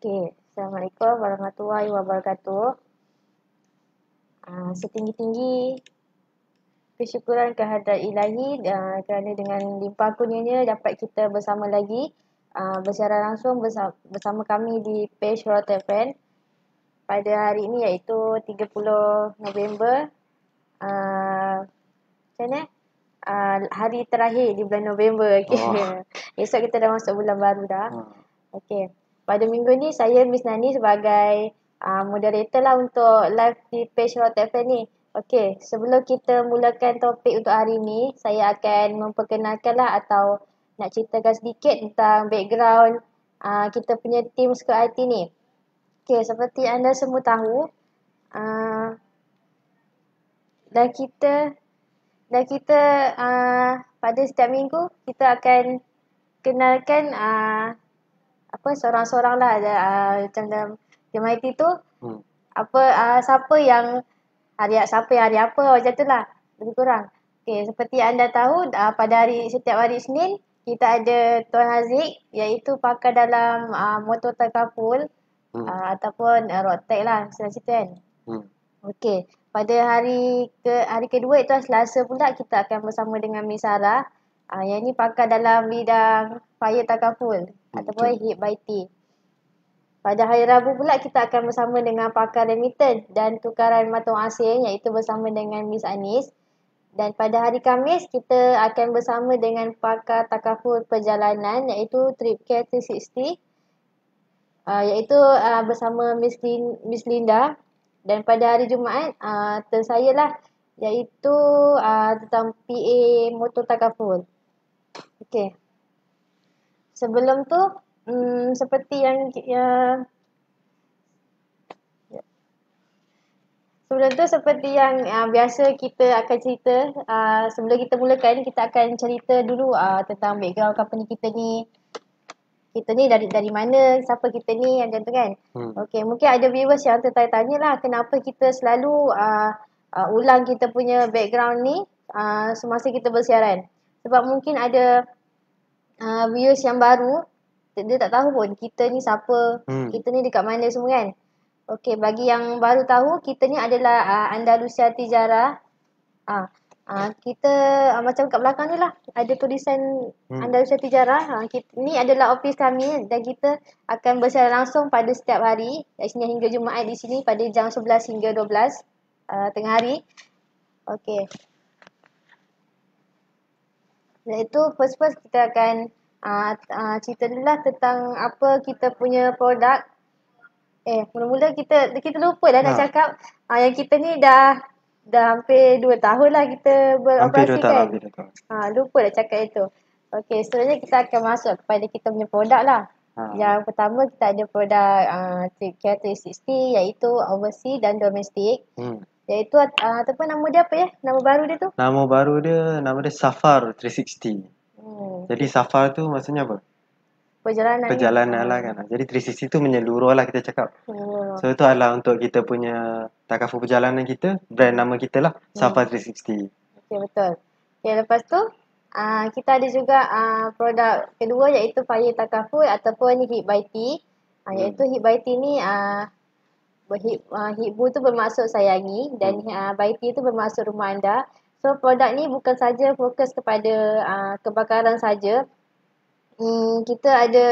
Okay. Assalamualaikum warahmatullahi wabarakatuh. Uh, setinggi-tinggi kesyukuran kehadiran ilahi uh, kerana dengan limpah kurnianya dapat kita bersama lagi uh, bersiaran langsung bersama, bersama kami di page Rotter Fan pada hari ini iaitu 30 November uh, macam mana? Uh, hari terakhir di bulan November okay. oh. esok kita dah masuk bulan baru dah oh. okay pada minggu ni saya Miss Nani sebagai uh, moderator lah untuk live di page Rotet Fan ni. Okey, sebelum kita mulakan topik untuk hari ni, saya akan memperkenalkan lah atau nak ceritakan sedikit tentang background uh, kita punya team Skull IT ni. Okey, seperti anda semua tahu, uh, ah, dan kita dan kita uh, pada setiap minggu kita akan kenalkan uh, apa seorang-seorang lah uh, macam dalam MIT tu hmm. apa uh, siapa yang hari ah, siapa yang hari apa macam tu lah lebih kurang okay, seperti anda tahu uh, pada hari setiap hari Senin kita ada Tuan Haziq iaitu pakar dalam uh, motor takapul hmm. uh, ataupun uh, road tech lah senang cerita kan hmm. okay. pada hari ke hari kedua itu selasa pula kita akan bersama dengan Miss Sarah Uh, yang ni pakar dalam bidang fire takaful ataupun Betul. hit by T. Pada hari Rabu pula kita akan bersama dengan pakar remittance dan tukaran mata asing iaitu bersama dengan Miss Anis. Dan pada hari Kamis kita akan bersama dengan pakar takaful perjalanan iaitu Tripcare 360 uh, ah, iaitu uh, bersama Miss, Lin- Miss Linda. Dan pada hari Jumaat uh, ah, tersaya lah iaitu uh, tentang PA motor takaful. Okay sebelum tu hmm, seperti yang uh, sebelum tu seperti yang uh, biasa kita akan cerita uh, sebelum kita mulakan kita akan cerita dulu uh, tentang background company kita ni kita ni dari dari mana siapa kita ni yang macam tu kan hmm. okey mungkin ada viewers yang tertanya lah kenapa kita selalu uh, uh, ulang kita punya background ni uh, semasa kita bersiaran sebab mungkin ada uh, ah, viewers yang baru dia tak tahu pun kita ni siapa, hmm. kita ni dekat mana semua kan. Okey, bagi yang baru tahu, kita ni adalah uh, Andalusia Tijara. Ah, uh, uh, kita uh, macam kat belakang ni lah, ada tulisan hmm. Andalusia Tijara. Uh, kita, ni adalah office kami dan kita akan bersiar langsung pada setiap hari. Dari sini hingga Jumaat di sini pada jam 11 hingga 12 uh, tengah hari. Okey. Iaitu first-first kita akan uh, uh, cerita dulu lah tentang apa kita punya produk. Eh, mula-mula kita kita lupa dah nak ha. cakap uh, yang kita ni dah dah hampir 2 tahun lah kita beroperasi hampir tahun, kan. Hampir 2 tahun. Ha, lupa dah cakap itu. Okey, seterusnya kita akan masuk kepada kita punya produk lah. Ha. Yang pertama kita ada produk uh, Care 360 iaitu overseas dan domestik. Hmm. Iaitu uh, ah, ataupun nama dia apa ya? Nama baru dia tu? Nama baru dia nama dia Safar 360. Hmm. Jadi Safar tu maksudnya apa? Perjalanan. Perjalanan ni. lah kan. Jadi 360 tu menyeluruh lah kita cakap. Hmm. So itu adalah untuk kita punya takafu perjalanan kita, brand nama kita lah, hmm. Safar 360. Okay, betul. Okay, lepas tu, uh, kita ada juga uh, produk kedua iaitu Fire Takafu ataupun Hit by Tea. Uh, hmm. iaitu hmm. Hit by Tea ni uh, Hib, uh, ah, hibu tu bermaksud sayangi dan uh, hmm. ah, baiti tu bermaksud rumah anda. So produk ni bukan saja fokus kepada uh, kebakaran saja. Hmm, kita ada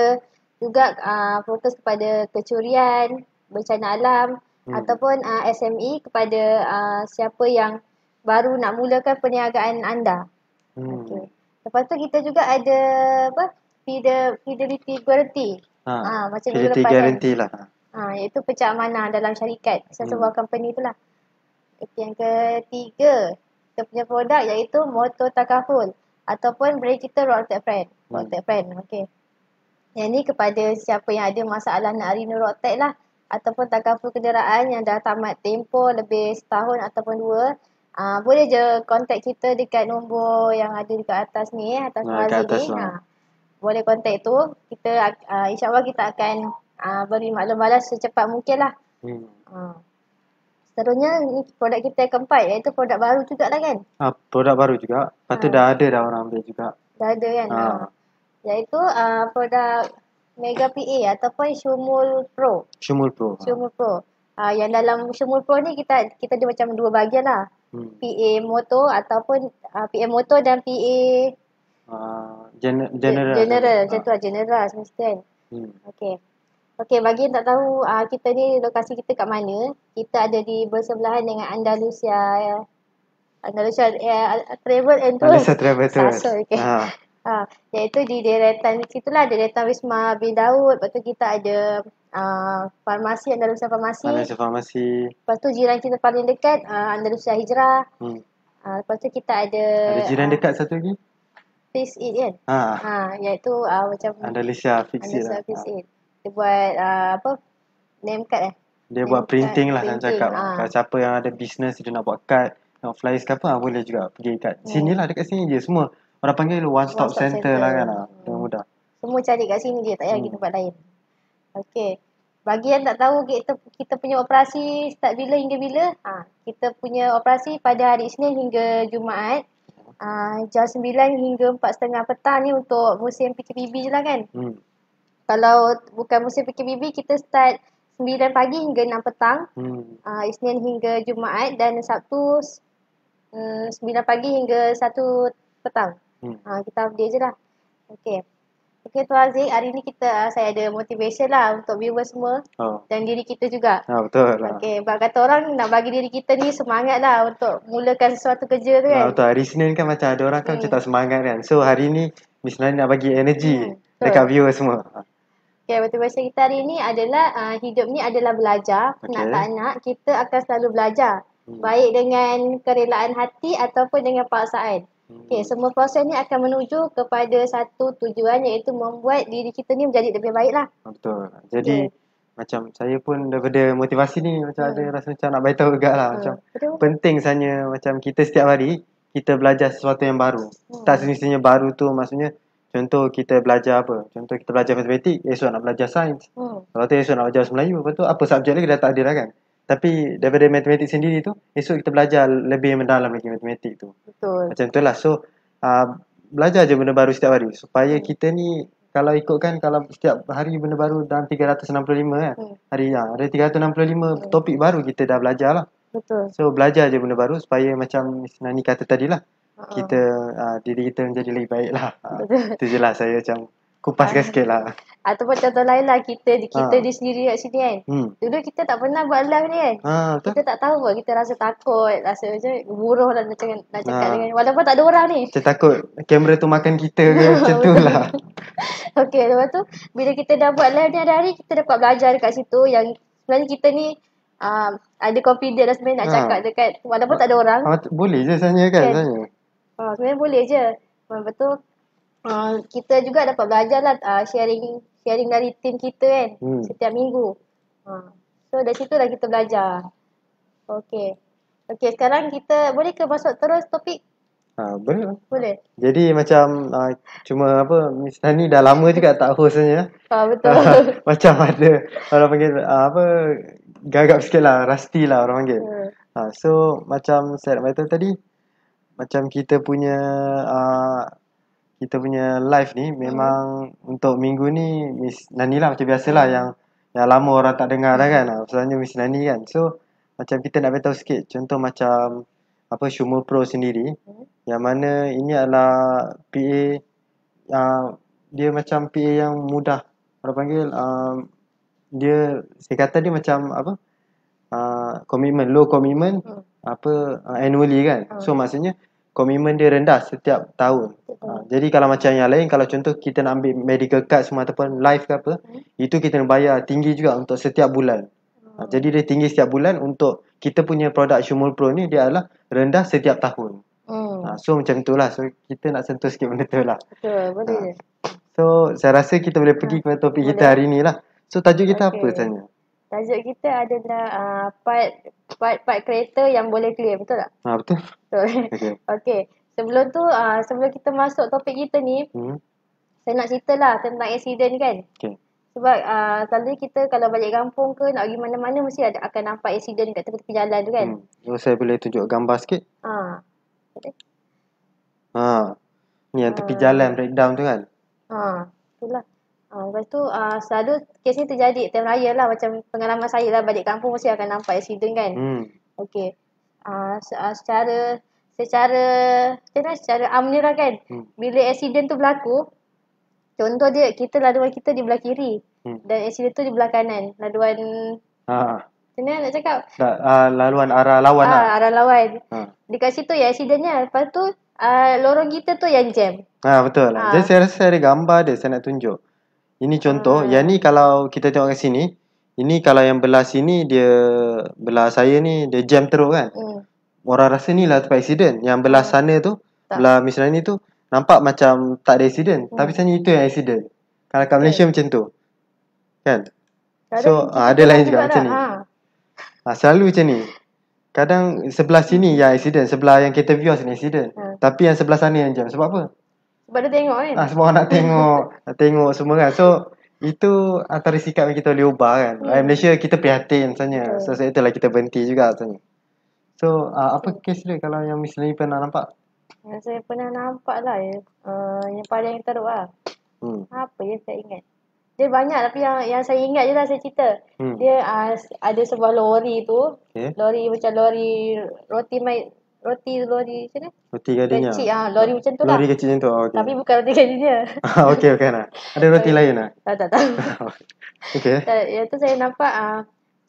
juga uh, fokus kepada kecurian, bencana alam hmm. ataupun uh, SME kepada uh, siapa yang baru nak mulakan perniagaan anda. Hmm. Okay. Lepas tu kita juga ada apa? Fidelity Guarantee. Ha, ha macam Fidelity Guarantee lah. Ha, iaitu pecah amanah dalam syarikat. Sesuatu hmm. sebuah company itulah. Okay, yang ketiga, kita punya produk iaitu motor takaful ataupun beri kita road tech friend. Hmm. Road tech friend, okay. Yang ni kepada siapa yang ada masalah nak renew road tech lah ataupun takaful kenderaan yang dah tamat tempoh lebih setahun ataupun dua Uh, boleh je kontak kita dekat nombor yang ada dekat atas ni eh atas ha, ni. Lah. Ha. Boleh kontak tu. Kita uh, ha, insya kita akan uh, beri maklum balas secepat mungkin lah. Hmm. Uh. Seterusnya ni produk kita yang keempat iaitu produk baru juga lah kan. Uh, produk baru juga. Lepas tu dah ada dah orang ambil juga. Dah ada kan. Uh. Uh. Iaitu uh, produk Mega PA ataupun Shumul Pro. Shumul Pro. Shumul Pro. Uh. Uh, yang dalam Shumul Pro ni kita kita ada macam dua bahagian lah. Hmm. PA motor ataupun uh, PA motor dan PA uh, gen- general. General. Macam tu lah. General. Lah Mesti kan? Hmm. Okay. Okey, bagi yang tak tahu uh, kita ni lokasi kita kat mana, kita ada di bersebelahan dengan Andalusia. Ya. Andalusia uh, Travel and Tours. Andalusia Travel Tours. Sasso, ah, okay. Ha. Uh, ah, iaitu di deretan, situ lah ada deretan Wisma Bin Daud. Lepas tu kita ada uh, farmasi, Andalusia Farmasi. Andalusia Farmasi. Lepas tu jiran kita paling dekat, uh, Andalusia Hijrah. Hmm. Uh, lepas tu kita ada... Ada jiran uh, dekat satu lagi? Fix It kan? Ha. ha. Iaitu uh, macam... Andalusia Fix It. Andalusia Fix It. Ha. Dia buat uh, apa? Name card eh? Dia name buat printing lah kan, printing, cakap. Ha. Ah. Kalau siapa yang ada business dia nak buat card, nak flyers ke apa ha, boleh juga pergi kat hmm. sini lah dekat sini je semua. Orang panggil one stop, one stop center, center, lah kan. Ah, hmm. Ha. mudah. Semua cari kat sini je tak payah pergi hmm. tempat lain. Okay. Bagi yang tak tahu kita, kita punya operasi start bila hingga bila, ha. kita punya operasi pada hari Isnin hingga Jumaat. Uh, jam 9 hingga 4.30 petang ni untuk musim PKPB je lah kan. Hmm kalau bukan musim PKPB kita start 9 pagi hingga 6 petang hmm. uh, Isnin hingga Jumaat dan Sabtu um, eh, 9 pagi hingga 1 petang hmm. uh, kita update je lah okay. Okay Tuan Aziz, hari ni kita ah, saya ada motivation lah untuk viewers semua oh. dan diri kita juga. oh, betul lah. Okay, sebab kata orang nak bagi diri kita ni semangat lah untuk mulakan sesuatu kerja tu kan. Ah, betul, hari Senin kan macam ada orang kan hmm. macam tak semangat kan. So hari ni Miss Nani nak bagi energi hmm, dekat viewer semua. Okay, betul bahasa kita hari ini adalah uh, hidup ni adalah belajar. Okay. Nak tak nak, kita akan selalu belajar. Hmm. Baik dengan kerelaan hati ataupun dengan paksaan. Hmm. Okay, semua proses ni akan menuju kepada satu tujuan iaitu membuat diri kita ni menjadi lebih baik lah. Ah, betul. Jadi, okay. macam saya pun daripada motivasi ni macam hmm. ada rasa macam nak beritahu juga lah. Hmm. Macam betul. penting sebenarnya macam kita setiap hari kita belajar sesuatu yang baru. Hmm. Tak sebenarnya baru tu maksudnya Contoh kita belajar apa? Contoh kita belajar matematik, eh, esok nak belajar sains. Hmm. Kalau tu esok nak belajar Melayu, lepas tu apa subjek lagi dah tak ada lah kan? Tapi daripada matematik sendiri tu, esok kita belajar lebih mendalam lagi matematik tu. Betul. Macam tu lah. So, uh, belajar je benda baru setiap hari. Supaya hmm. kita ni, kalau ikutkan, kalau setiap hari benda baru dalam 365 kan? Hmm. Hari, ya, ada 365 hmm. topik baru kita dah belajar lah. Betul. So, belajar je benda baru supaya macam Nani kata tadi lah kita uh, diri kita menjadi lebih baik lah. Ah, itu je lah saya macam kupaskan ah. sikit lah. Ataupun contoh lain lah kita, kita ha. di sendiri kat sini kan. Hmm. Dulu kita tak pernah buat live ni kan. Ha, kita tak tahu pun. Kita rasa takut. Rasa macam buruh lah nak cakap, nak cakap ha. dengan. Walaupun tak ada orang ni. Kita takut kamera tu makan kita ke macam tu lah. okay lepas tu bila kita dah buat live ni hari-hari kita dapat belajar dekat situ yang sebenarnya kita ni Uh, ada confident lah sebenarnya nak ha. cakap dekat walaupun tak ada orang. boleh je sebenarnya kan. Okay. Uh, sebenarnya boleh je. Memang betul. Uh, ah, kita juga dapat belajar lah uh, sharing sharing dari tim kita kan. Hmm. Setiap minggu. Uh, so dari situ lah kita belajar. Okay. Okay sekarang kita boleh ke masuk terus topik? Ha, boleh lah. Boleh. Jadi macam uh, cuma apa Miss Nani dah lama juga tak host sebenarnya. Ha, betul. Uh, macam ada orang panggil uh, apa gagap sikit lah. Rusty lah orang panggil. Hmm. Ha, so macam saya nak tadi macam kita punya uh, kita punya live ni memang hmm. untuk minggu ni Miss Nani lah macam biasalah hmm. yang yang lama orang tak dengar dah hmm. kan ah, sebenarnya Miss Nani kan so macam kita nak beritahu sikit contoh macam apa Shuma Pro sendiri hmm. yang mana ini adalah PA uh, ah, dia macam PA yang mudah orang panggil uh, dia saya kata dia macam apa uh, commitment low commitment hmm. apa uh, annually kan hmm. so maksudnya komitmen dia rendah setiap tahun. Uh, jadi kalau macam yang lain, kalau contoh kita nak ambil medical card semua ataupun life ke apa, hmm. itu kita bayar tinggi juga untuk setiap bulan. Uh, jadi dia tinggi setiap bulan untuk kita punya produk Shumul Pro ni dia adalah rendah setiap tahun. Hmm. Uh, so macam itulah. So kita nak sentuh sikit benda tu lah. Betul, boleh. so saya rasa kita boleh pergi ya, ke topik boleh. kita hari ni lah. So tajuk kita okay. apa sebenarnya? Tajuk kita adalah uh, part, part part kereta yang boleh clear, betul tak? Ha, betul. Betul. Okay. okay. Sebelum tu, uh, sebelum kita masuk topik kita ni, hmm. saya nak cerita lah tentang accident kan. Okay. Sebab uh, selalu kita kalau balik kampung ke nak pergi mana-mana mesti ada akan nampak accident kat tepi jalan tu kan. Hmm. saya boleh tunjuk gambar sikit. Ha. Okay. Ha. Ni yang tepi ha. jalan breakdown tu kan. Ha. tu lah Oh, lepas tu uh, selalu kes ni terjadi time raya lah macam pengalaman saya lah balik kampung mesti akan nampak accident kan. Hmm. Okay. Uh, ah, secara secara kena secara amnya lah kan. Hmm. Bila accident tu berlaku contoh dia kita laduan kita di belah kiri hmm. dan accident tu di belah kanan. Laduan Ha. Kena nak cakap. Tak, uh, laluan arah lawan uh, lah. arah lawan. Ha. Dekat situ ya accidentnya. Lepas tu uh, lorong kita tu yang jam. Ha, betul. Ha. Jadi saya rasa ada gambar dia saya nak tunjuk. Ini contoh, uh, yang ni kalau kita tengok kat sini, ini kalau yang belah sini dia belah saya ni dia jam teruk kan. Uh, Orang rasa ni lah tempat accident. Yang belah hmm. sana tu, tak. belah misalnya ni tu nampak macam tak ada accident, uh, tapi sebenarnya itu yang accident. Kalau kat Malaysia okay. macam tu. Kan? so, macam ah, ada lain juga, juga macam ni. Lah, ha. ha selalu macam ni. Kadang sebelah sini yang accident, sebelah yang kita view sini accident. Ha. Tapi yang sebelah sana yang jam. Sebab apa? Sebab dia tengok kan? Ah, semua orang nak tengok. nak tengok semua kan. So, itu antara sikap yang kita boleh ubah kan. Hmm. Right, Malaysia kita prihatin sebenarnya. Yeah. Hmm. So, itulah kita berhenti juga sebenarnya. So, uh, apa kes dia kalau yang Miss Lee pernah nampak? Yang saya pernah nampak lah. Ya. Uh, yang paling yang teruk lah. Hmm. Apa yang saya ingat? Dia banyak tapi yang yang saya ingat je lah saya cerita. Hmm. Dia uh, ada sebuah lori tu. Okay. Ya. Lori macam lori roti mai, roti tu lori macam ni? Roti gadinya. Kecil ah, lori macam tu lah. Lori kecil macam tu. Ah, okay. Tapi bukan roti gadinya. Ah, okey okey nah. Ada roti lain nah. Tak tak tak. okey. Ya tu saya nampak ah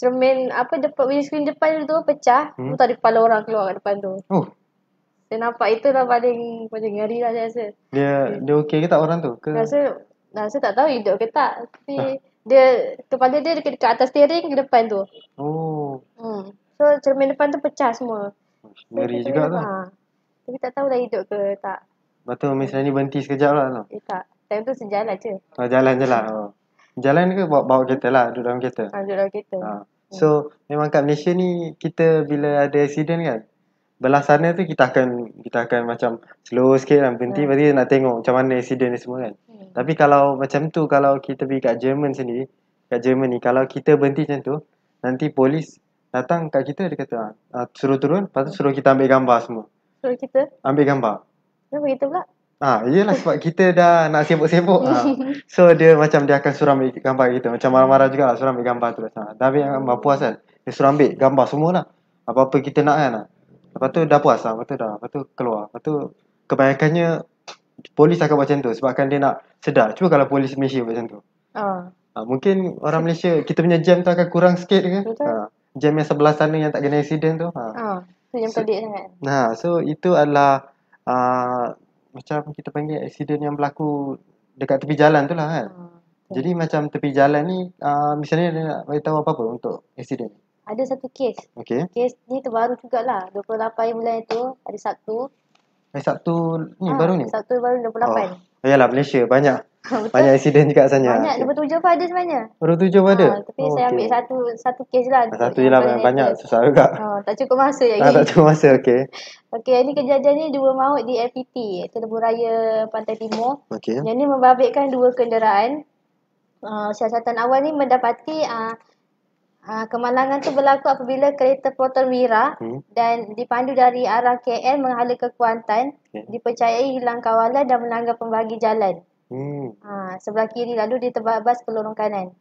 cermin apa depan windscreen depan tu pecah. Hmm? Tu ada kepala orang keluar kat depan tu. Oh. Saya nampak itulah paling paling ngeri lah saya rasa. Dia okay. dia okey ke tak orang tu? Ke? Rasa nah, saya tak tahu hidup ke tak. Tapi ah. dia kepala dia dekat, dekat atas steering ke depan tu. Oh. Hmm. So cermin depan tu pecah semua. Ngeri juga tak? Lah. Tapi tak tahu lah hidup ke tak. Lepas tu misalnya ni berhenti sekejap lah. Eh tak. Time tu sejalan je. Oh, jalan je lah. Oh. Jalan ke bawa, bawa kereta lah. Duduk dalam kereta. Ha, duduk dalam kereta. Ha. So memang kat Malaysia ni kita bila ada accident kan. Belah sana tu kita akan kita akan macam slow sikit lah berhenti. Ha. Hmm. Berarti nak tengok macam mana accident ni semua kan. Hmm. Tapi kalau macam tu kalau kita pergi kat Jerman sendiri. Kat Jerman ni kalau kita berhenti macam tu. Nanti polis datang kat kita dia kata uh, suruh turun lepas tu suruh kita ambil gambar semua suruh kita ambil gambar kenapa kita pula Ah, ha, iyalah sebab kita dah nak sibuk-sibuk. Ha. So dia macam dia akan suruh ambil gambar kita. Macam marah-marah juga lah, suruh ambil gambar tu. Ha. Ah. Dah ambil gambar puas kan. Dia suruh ambil gambar semua lah. Apa-apa kita nak kan. Lepas tu dah puas lah. Lepas tu dah. Lepas tu keluar. Lepas tu kebanyakannya polis akan macam tu. Sebab dia nak sedar. Cuba kalau polis Malaysia macam tu. Ah. Ha, mungkin orang Malaysia kita punya jam tu akan kurang sikit ke. Ha jam yang sebelah sana yang tak kena accident tu. Ha. Oh, tu jam pelik so, sangat. Nah, ha, so itu adalah uh, macam kita panggil accident yang berlaku dekat tepi jalan tu lah kan. Oh, ah, okay. Jadi macam tepi jalan ni uh, misalnya dia nak beritahu apa-apa untuk accident. Ada satu kes. Okay. Kes ni terbaru jugalah. 28 bulan itu hari Sabtu. Hari Sabtu ni ha, baru ni? Sabtu baru 28. Oh. Yalah Malaysia banyak. Ha, betul. Banyak insiden juga sebenarnya. Banyak, okay. 27 pun ada sebenarnya. Baru 7 pun ha, Tapi oh, saya okay. ambil satu satu kes je lah. Satu je lah, banyak, banyak susah juga. Oh, tak cukup masa lagi. ah, Tak cukup masa, okey. Okey, ini kejadian ni dua maut di FPT, Terlebu Raya Pantai Timur. Okey. Yang ni membabitkan dua kenderaan. Uh, siasatan awal ni mendapati uh, Uh, kemalangan tu berlaku apabila kereta Proton Mira hmm. dan dipandu dari arah KL menghala ke Kuantan okay. dipercayai hilang kawalan dan melanggar pembagi jalan. Hmm. Ha, sebelah kiri lalu dia terbabas ke kanan.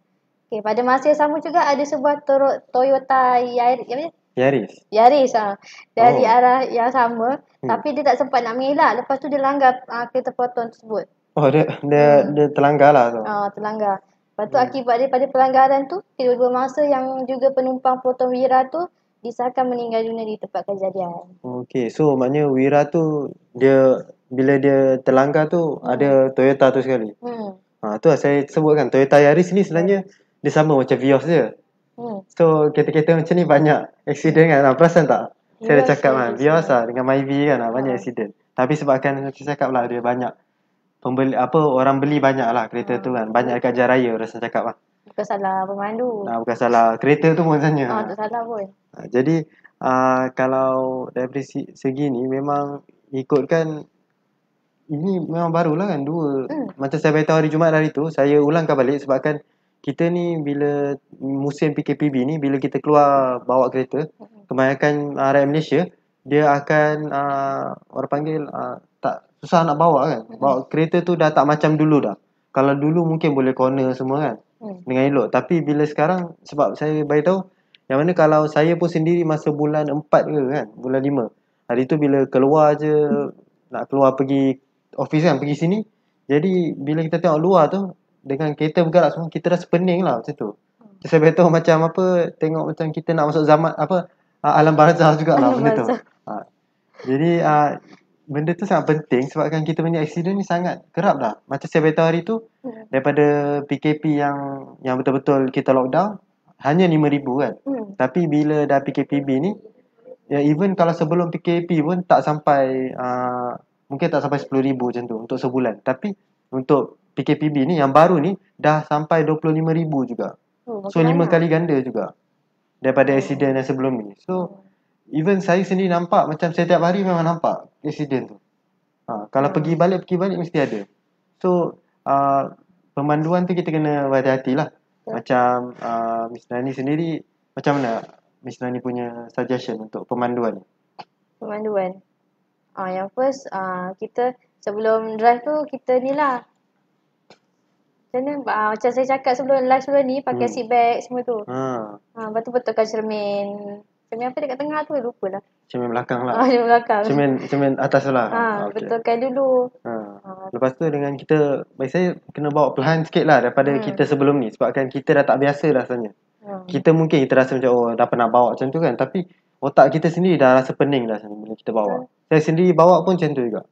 Okay, pada masa yang sama juga ada sebuah to- Toyota Yaris. Yaris. Yaris ha. Dari oh. arah yang sama. Hmm. Tapi dia tak sempat nak mengelak. Lepas tu dia langgar uh, kereta proton tersebut. Oh dia dia, hmm. dia terlanggar lah tu. Ha, terlanggar. Lepas tu hmm. akibat daripada pelanggaran tu. Kedua-dua masa yang juga penumpang proton Wira tu. Disahkan meninggal dunia di tempat kejadian. Okay so maknanya Wira tu dia bila dia terlanggar tu hmm. ada Toyota tu sekali. Hmm. Ha tu lah saya sebutkan Toyota Yaris ni sebenarnya dia sama macam Vios dia. Hmm. So kereta-kereta macam ni banyak accident kan. Ha, perasan tak? Yeah, saya dah cakap kan Vios lah dengan Myvi kan lah, banyak hmm. accident. Tapi sebabkan saya cakap lah dia banyak pembeli apa orang beli banyak lah kereta hmm. tu kan. Hmm. Banyak dekat jalan raya rasa cakap lah. Bukan salah pemandu. Ha, bukan salah kereta tu pun sebenarnya. Ha, tak salah pun. Ha, jadi uh, kalau dari segi ni memang ikutkan ini memang baru lah kan dua. Hmm. Macam saya beritahu hari Jumaat hari tu, saya ulangkan balik sebab kan kita ni bila musim PKPB ni, bila kita keluar bawa kereta, hmm. kebanyakan uh, rakyat Malaysia, dia akan uh, orang panggil uh, tak susah nak bawa kan. Hmm. Bawa kereta tu dah tak macam dulu dah. Kalau dulu mungkin boleh corner semua kan hmm. dengan elok. Tapi bila sekarang, sebab saya beritahu, yang mana kalau saya pun sendiri masa bulan 4 ke kan, bulan 5, hari tu bila keluar je, hmm. nak keluar pergi office kan pergi sini jadi bila kita tengok luar tu dengan kereta bergerak semua kita rasa pening lah macam tu saya betul macam apa tengok macam kita nak masuk zaman apa ah, alam barzah juga lah benda tu ha. jadi ha, benda tu sangat penting sebabkan kita punya accident ni sangat kerap lah macam saya betul hari tu hmm. daripada PKP yang yang betul-betul kita lockdown hanya 5000 kan hmm. tapi bila dah PKPB ni ya even kalau sebelum PKP pun tak sampai aa, mungkin tak sampai 10,000 macam tu untuk sebulan. Tapi untuk PKPB ni yang baru ni dah sampai 25,000 juga. Oh, so lima kali ganda juga daripada oh. accident yang sebelum ni. So oh. even saya sendiri nampak macam setiap hari memang nampak accident tu. Ha, kalau oh. pergi balik pergi balik mesti ada. So uh, pemanduan tu kita kena hati-hati lah. Yeah. Macam uh, Miss Nani sendiri macam mana Miss Nani punya suggestion untuk pemanduan ni? Pemanduan. Ah, yang first, ah, kita sebelum drive tu, kita ni lah. Macam ni, ah, macam saya cakap sebelum live sebelum ni, pakai hmm. seat bag semua tu. Ha. Ah, betul betulkan cermin. Cermin apa dekat tengah tu, lupa lah. Cermin belakang lah. Ah, cermin belakang. Cermin, cermin atas lah. Ha, ah, ah okay. betulkan dulu. Ha. Ah. Lepas tu dengan kita, bagi saya kena bawa pelan sikit lah daripada hmm. kita sebelum ni. Sebab kan kita dah tak biasa rasanya. Ah. Kita mungkin kita rasa macam, oh dah pernah bawa macam tu kan. Tapi otak kita sendiri dah rasa pening dah bila kita bawa. Saya sendiri bawa pun macam tu juga.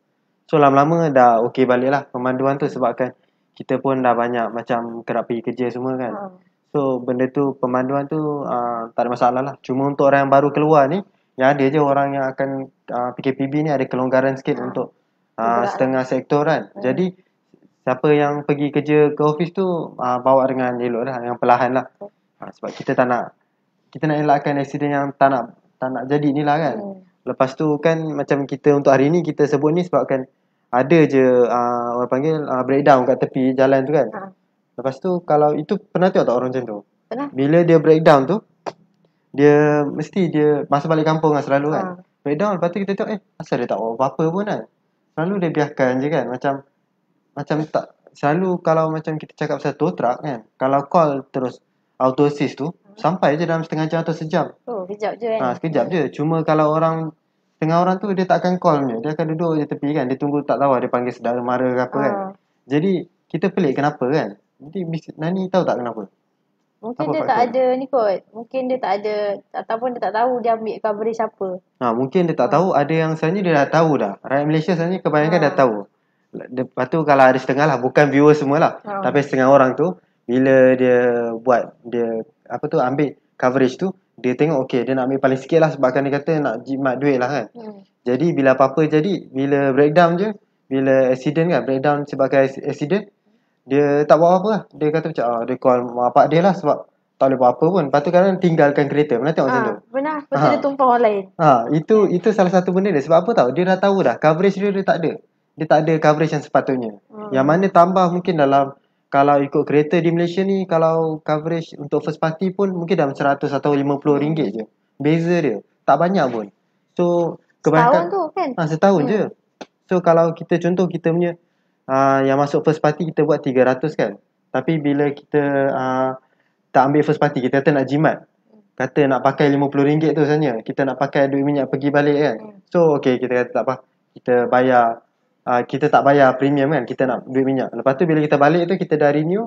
So lama-lama dah okey balik lah pemanduan tu sebabkan kita pun dah banyak macam kerap pergi kerja semua kan. Ah. So benda tu pemanduan tu uh, tak ada masalah lah. Cuma untuk orang yang baru keluar ni yang ada je orang yang akan uh, ah, PKPB ni ada kelonggaran sikit ha. untuk uh, setengah sektor kan. Ha. Jadi siapa yang pergi kerja ke office tu uh, bawa dengan elok lah, yang perlahan lah. Ha. Sebab kita tak nak kita nak elakkan accident yang tak nak tak nak jadi ni lah kan. Hmm. Lepas tu kan macam kita untuk hari ni kita sebut ni sebab kan ada je uh, orang panggil uh, breakdown kat tepi jalan tu kan. Ha. Lepas tu kalau itu pernah tengok tak orang macam tu? Pernah. Bila dia breakdown tu, dia mesti dia masa balik kampung lah kan selalu ha. kan. Breakdown lepas tu kita tengok eh asal dia tak buat apa-apa pun kan. Selalu dia biarkan je kan macam macam tak selalu kalau macam kita cakap satu tow truck kan. Kalau call terus auto assist tu, hmm sampai je dalam setengah jam atau sejam. Oh, kejap je kan. Ha, sekejap je. Cuma kalau orang setengah orang tu dia tak akan call punya. Dia akan duduk je tepi kan. Dia tunggu tak tahu dia panggil saudara mara ke apa ha. kan. Ah. Jadi kita pelik kenapa kan? Jadi Nani tahu tak kenapa? Mungkin apa dia tak ada ni kot. Mungkin dia tak ada ataupun dia tak tahu dia ambil coverage siapa. Ha, mungkin dia tak ha. tahu ada yang sebenarnya dia dah tahu dah. Rakyat Malaysia sebenarnya kebanyakan ha. dah ah. tahu. Lepas tu kalau ada setengah lah bukan viewer semualah. Ha. Tapi setengah orang tu bila dia buat dia apa tu ambil coverage tu dia tengok okey dia nak ambil paling sikit lah sebabkan dia kata nak jimat duit lah kan hmm. jadi bila apa-apa jadi bila breakdown je bila accident kan breakdown sebagai accident dia tak buat apa-apa lah dia kata macam oh, dia call mak dia lah sebab tak boleh buat apa pun lepas tu kadang tinggalkan kereta pernah tengok ha, macam tu benar ah, lepas ha. dia tumpang orang lain ha, itu itu salah satu benda dia sebab apa tau dia dah tahu dah coverage dia dia tak ada dia tak ada coverage yang sepatutnya hmm. yang mana tambah mungkin dalam kalau ikut kereta di Malaysia ni kalau coverage untuk first party pun mungkin dalam 100 atau 50 ringgit je beza dia tak banyak pun so kebanyakan setahun tu kan ha, setahun hmm. je so kalau kita contoh kita punya uh, yang masuk first party kita buat 300 kan tapi bila kita uh, tak ambil first party kita kata nak jimat kata nak pakai RM50 tu sebenarnya kita nak pakai duit minyak pergi balik kan hmm. so okay kita kata tak apa kita bayar Ah, kita tak bayar premium kan kita nak duit minyak lepas tu bila kita balik tu kita dah renew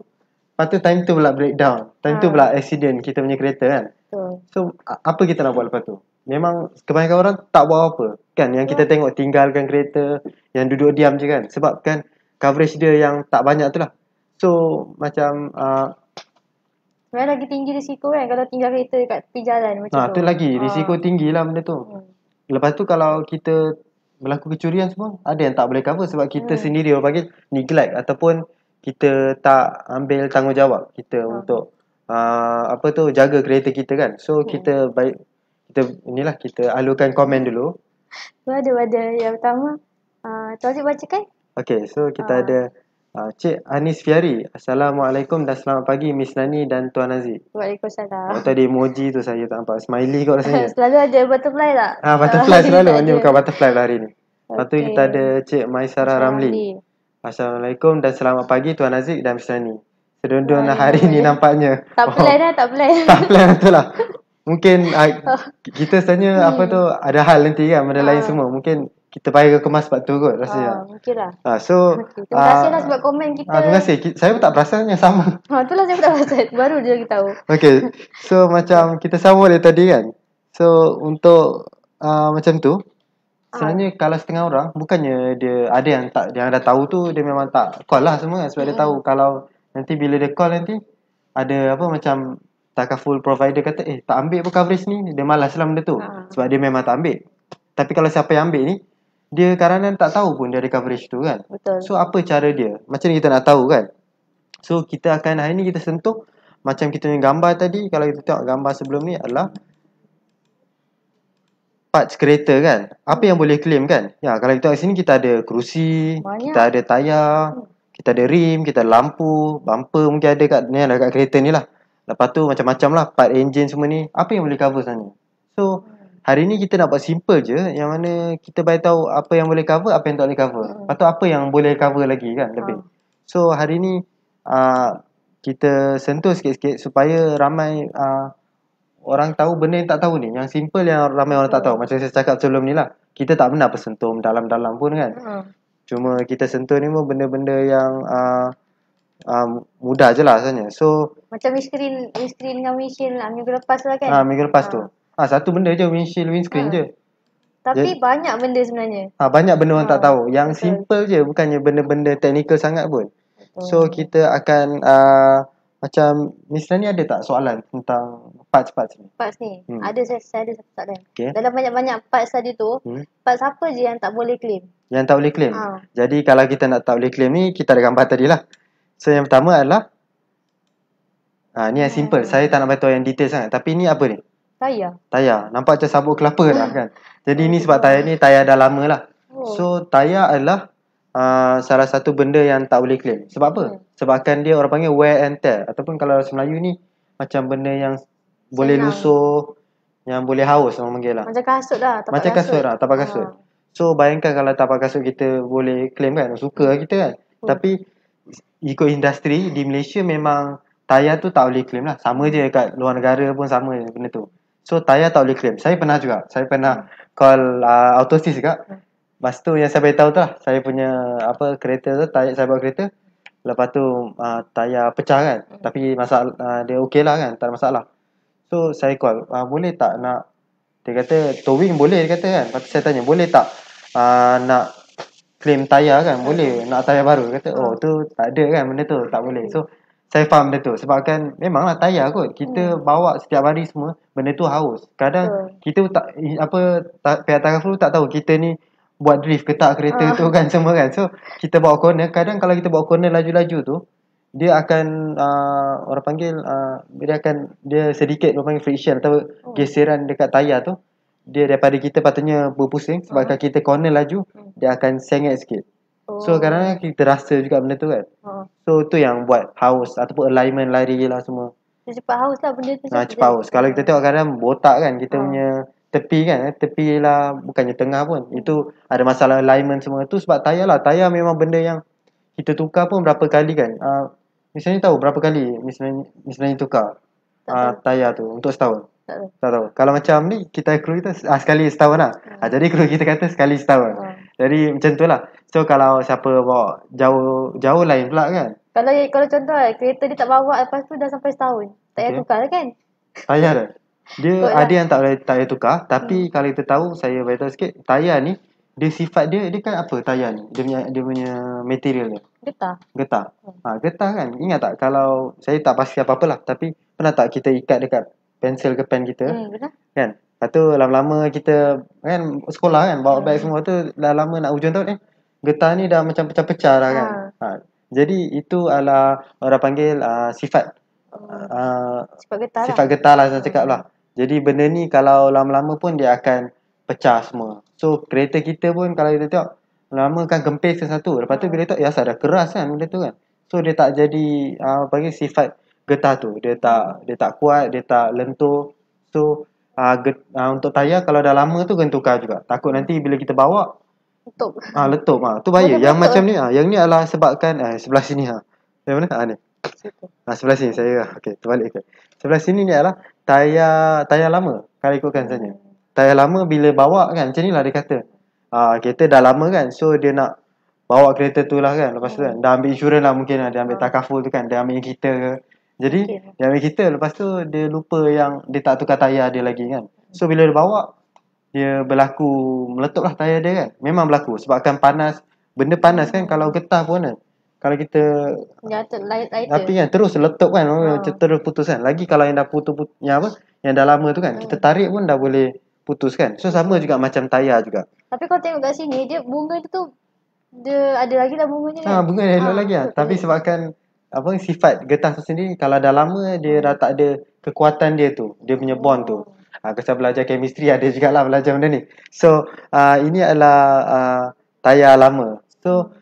lepas tu time tu pula breakdown time ha. tu ah. pula accident kita punya kereta kan so. so apa kita nak buat lepas tu memang kebanyakan orang tak buat apa kan yang kita ya. tengok tinggalkan kereta yang duduk diam je kan sebab kan coverage dia yang tak banyak tu lah so macam uh, Sebenarnya lagi tinggi risiko kan kalau tinggal kereta dekat tepi jalan macam ha, tu. Ha, tu lagi. Ah. Risiko ha. tinggi lah benda tu. Hmm. Lepas tu kalau kita berlaku kecurian semua ada yang tak boleh cover sebab kita hmm. sendiri orang panggil neglect ataupun kita tak ambil tanggungjawab kita hmm. untuk uh, apa tu jaga kereta kita kan so hmm. kita baik kita inilah kita alukan komen dulu ada ada yang pertama uh, ah, tu baca kan Okay, so kita uh. ada Ah, Cik Anis Fiyari, Assalamualaikum dan selamat pagi Miss Nani dan Tuan Aziz. Waalaikumsalam. Oh, tadi emoji tu saya tak nampak. Smiley kau rasanya. selalu ada butterfly tak? Ah, butterfly selalu. Ini bukan butterfly lah hari ni. Okay. Lepas tu kita ada Cik Maisara Ramli. Assalamualaikum dan selamat pagi Tuan Aziz dan Miss Nani. Sedundun oh, lah hari ni nampaknya. Tak wow. Oh. plan dah, tak play. tak plan tu lah. Mungkin uh, kita sebenarnya apa tu ada hal nanti kan benda uh. lain ah. semua. Mungkin kita payah kemas sebab tu kot rasa. Ha, ah, okay lah. Ah, so okay. terima kasihlah ah, lah sebab komen kita. Ah, terima kasih. Saya pun tak perasan yang sama. ah, itulah saya pun tak perasan. Baru dia lagi tahu. Okay. So macam kita sama dari tadi kan. So untuk ah, macam tu ah. Sebenarnya ah. kalau setengah orang bukannya dia ada yang tak yang dah tahu tu dia memang tak call lah semua kan sebab hmm. dia tahu kalau nanti bila dia call nanti ada apa macam takkan full provider kata eh tak ambil pun coverage ni dia malas lah benda tu ah. sebab dia memang tak ambil tapi kalau siapa yang ambil ni dia kadang-kadang tak tahu pun dia ada coverage tu kan. Betul. So apa cara dia? Macam kita nak tahu kan. So kita akan hari ni kita sentuh macam kita punya gambar tadi kalau kita tengok gambar sebelum ni adalah parts kereta kan. Apa yang boleh claim kan? Ya, kalau kita kat sini kita ada kerusi, Banyak. kita ada tayar, hmm. kita ada rim, kita ada lampu, bumper mungkin ada kat ni ada kat kereta ni lah. Lepas tu macam-macam lah part engine semua ni. Apa yang boleh cover sana? So Hari ni kita nak buat simple je yang mana kita baik tahu apa yang boleh cover, apa yang tak boleh cover. Hmm. Atau apa yang boleh cover lagi kan lebih. Ha. So hari ni uh, kita sentuh sikit-sikit supaya ramai uh, orang tahu benda yang tak tahu ni. Yang simple yang ramai orang hmm. tak tahu. Hmm. Macam saya cakap sebelum ni lah. Kita tak pernah bersentuh dalam-dalam pun kan. Hmm. Cuma kita sentuh ni pun benda-benda yang uh, Um, mudah je lah sebenarnya. So macam miskrin miskrin dengan Michelle lah minggu lepas lah kan. Ah uh, minggu lepas uh. tu. Ah ha, satu benda je windshield windscreen ha. je. Tapi je, banyak benda sebenarnya. Ah ha, banyak benda orang ha. tak ah, tahu. Yang Betul. simple je bukannya benda-benda teknikal sangat pun. Betul. So kita akan uh, macam misalnya Rani ada tak soalan tentang parts-parts ni? Parts ni. Hmm. Ada saya, ada satu soalan. Okay. Dalam banyak-banyak parts tadi tu, hmm. parts apa je yang tak boleh claim? Yang tak boleh claim? Ha. Jadi kalau kita nak tak boleh claim ni, kita ada gambar tadi lah. So yang pertama adalah, ha, ni yang simple. Hmm. Saya tak nak bantu yang detail sangat. Tapi ni apa ni? Uh, Tayar. Tayar. Nampak macam sabut kelapa dah kan. Jadi ni sebab tayar ni tayar dah lama lah. Oh. So tayar adalah uh, salah satu benda yang tak boleh claim. Sebab apa? Hmm. Sebabkan dia orang panggil wear and tear. Ataupun kalau orang Melayu ni macam benda yang Senang. boleh lusuh. Yang boleh haus orang panggil lah. Macam kasut lah. Tapak macam kasut. kasut lah. Tapak ah. kasut. Ha. So bayangkan kalau tapak kasut kita boleh claim kan. Suka lah kita kan. Hmm. Tapi ikut industri di Malaysia memang tayar tu tak boleh claim lah. Sama je kat luar negara pun sama je benda tu. Hmm. So tayar tak boleh claim. Saya pernah juga. Saya pernah call uh, autosis juga. Lepas tu yang saya tahu tu lah. Saya punya apa kereta tu. Tayar, saya bawa kereta. Lepas tu uh, tayar pecah kan. Tapi masalah uh, dia okey lah kan. Tak ada masalah. So saya call. Uh, boleh tak nak. Dia kata towing boleh dia kata kan. Lepas tu saya tanya boleh tak uh, nak claim tayar kan. Boleh nak tayar baru. Dia kata oh tu tak ada kan benda tu. Tak boleh. So saya faham benda tu sebab kan memanglah tayar kot kita hmm. bawa setiap hari semua benda tu haus kadang hmm. kita tak apa pihak taraf tu tak tahu kita ni buat drift ke tak kereta hmm. tu ah. kan semua kan so kita bawa corner kadang kalau kita bawa corner laju-laju tu dia akan uh, orang panggil uh, dia akan dia sedikit orang panggil friction atau hmm. geseran dekat tayar tu dia daripada kita patutnya berpusing sebab hmm. kalau kita corner laju hmm. dia akan sengit sikit hmm. So oh. kadang-kadang kita rasa juga benda tu kan. Ha. So tu yang buat haus ataupun alignment lari je lah semua. Cepat haus lah benda tu. Nah cepat haus. Kalau kita tengok kadang botak kan kita ha. punya tepi kan. Eh, tepi lah bukannya tengah pun. Hmm. Itu ada masalah alignment semua tu sebab tayar lah. Tayar memang benda yang kita tukar pun berapa kali kan. Ha, ah, misalnya tahu berapa kali misalnya, misalnya tukar ha, tayar tu untuk setahun. Tak tahu. tak tahu. Kalau macam ni kita kru kita ah, sekali setahun lah. Ha. Ha, jadi kru kita kata sekali setahun. Ha. Jadi macam tu lah. So kalau siapa bawa jauh-jauh lain pula kan. Kalau kalau contoh lah, kereta dia tak bawa lepas tu dah sampai setahun. Tak payah okay. tukar lah kan? Payah lah. Dia Betul ada yang tak boleh tak payah tukar. Tapi hmm. kalau kita tahu, saya beritahu sikit. Tayar ni, dia sifat dia, dia kan apa tayar ni? Dia punya, dia punya material dia. Getah. Getah. Hmm. Ha, getah kan? Ingat tak kalau, saya tak pasti apa-apalah. Tapi pernah tak kita ikat dekat pensel ke pen kita? Hmm, Kan? Lepas tu lama-lama kita kan sekolah kan bawa beg hmm. semua tu dah lama nak hujung tahun eh getah ni dah macam pecah-pecah dah kan. Ha. ha. Jadi itu ala orang panggil uh, sifat uh, sifat getah. Sifat lah. getah lah saya cakap hmm. lah. Jadi benda ni kalau lama-lama pun dia akan pecah semua. So kereta kita pun kalau kita tengok lama kan gempis ke satu. Lepas tu hmm. bila tengok ya sudah keras kan benda tu kan. So dia tak jadi uh, panggil sifat getah tu. Dia tak dia tak kuat, dia tak lentur. So uh, uh, untuk tayar kalau dah lama tu kena tukar juga. Takut nanti bila kita bawa letup. Ah uh, letup ah. Uh. Tu bahaya. yang macam ni ah, uh, yang ni adalah sebabkan eh uh, sebelah sini ha. Uh. Yang mana? Ah uh, ni. Ah uh, sebelah sini saya. Uh. Okey, terbalik okay. Sebelah sini ni adalah tayar tayar lama. Kalau ikutkan saja. Tayar lama bila bawa kan macam ni lah dia kata. Ah uh, kereta dah lama kan. So dia nak bawa kereta tu lah kan. Lepas tu kan dah ambil insurans lah mungkin lah. ambil takaful tu kan. Dia ambil kita ke. Jadi okay. dia ambil kereta lepas tu dia lupa yang dia tak tukar tayar dia lagi kan. So bila dia bawa dia berlaku meletup lah tayar dia kan. Memang berlaku Sebab akan panas. Benda panas kan kalau getah pun kan. Kalau kita Jatuh, Tapi kan terus letup kan ha. Terus putus kan Lagi kalau yang dah putus, putus Yang apa Yang dah lama tu kan hmm. Kita tarik pun dah boleh Putus kan So sama juga macam tayar juga Tapi kalau tengok kat sini Dia bunga tu Dia ada lagi lah bunganya ha, kan? Bunga dia elok ah, lagi lah ha. Tapi sebabkan apa sifat getah tu sendiri kalau dah lama dia dah tak ada kekuatan dia tu dia punya bond tu ha, kalau belajar chemistry ada juga lah belajar benda ni so uh, ini adalah uh, tayar lama so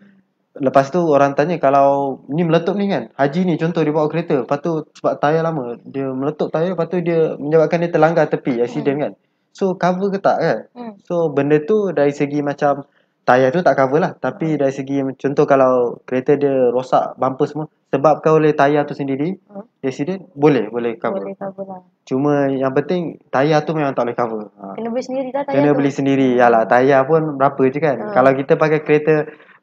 lepas tu orang tanya kalau ni meletup ni kan haji ni contoh dia bawa kereta lepas tu sebab tayar lama dia meletup tayar lepas tu dia menyebabkan dia terlanggar tepi hmm. accident hmm. kan so cover ke tak kan hmm. so benda tu dari segi macam tayar tu tak cover lah tapi ah. dari segi contoh kalau kereta dia rosak bumper semua sebabkan oleh tayar tu sendiri hmm? accident boleh boleh cover boleh cover lah cuma yang penting tayar tu memang tak boleh cover ha. kena beli sendiri lah tayar kena tu. beli sendiri yalah tayar pun berapa je kan hmm. kalau kita pakai kereta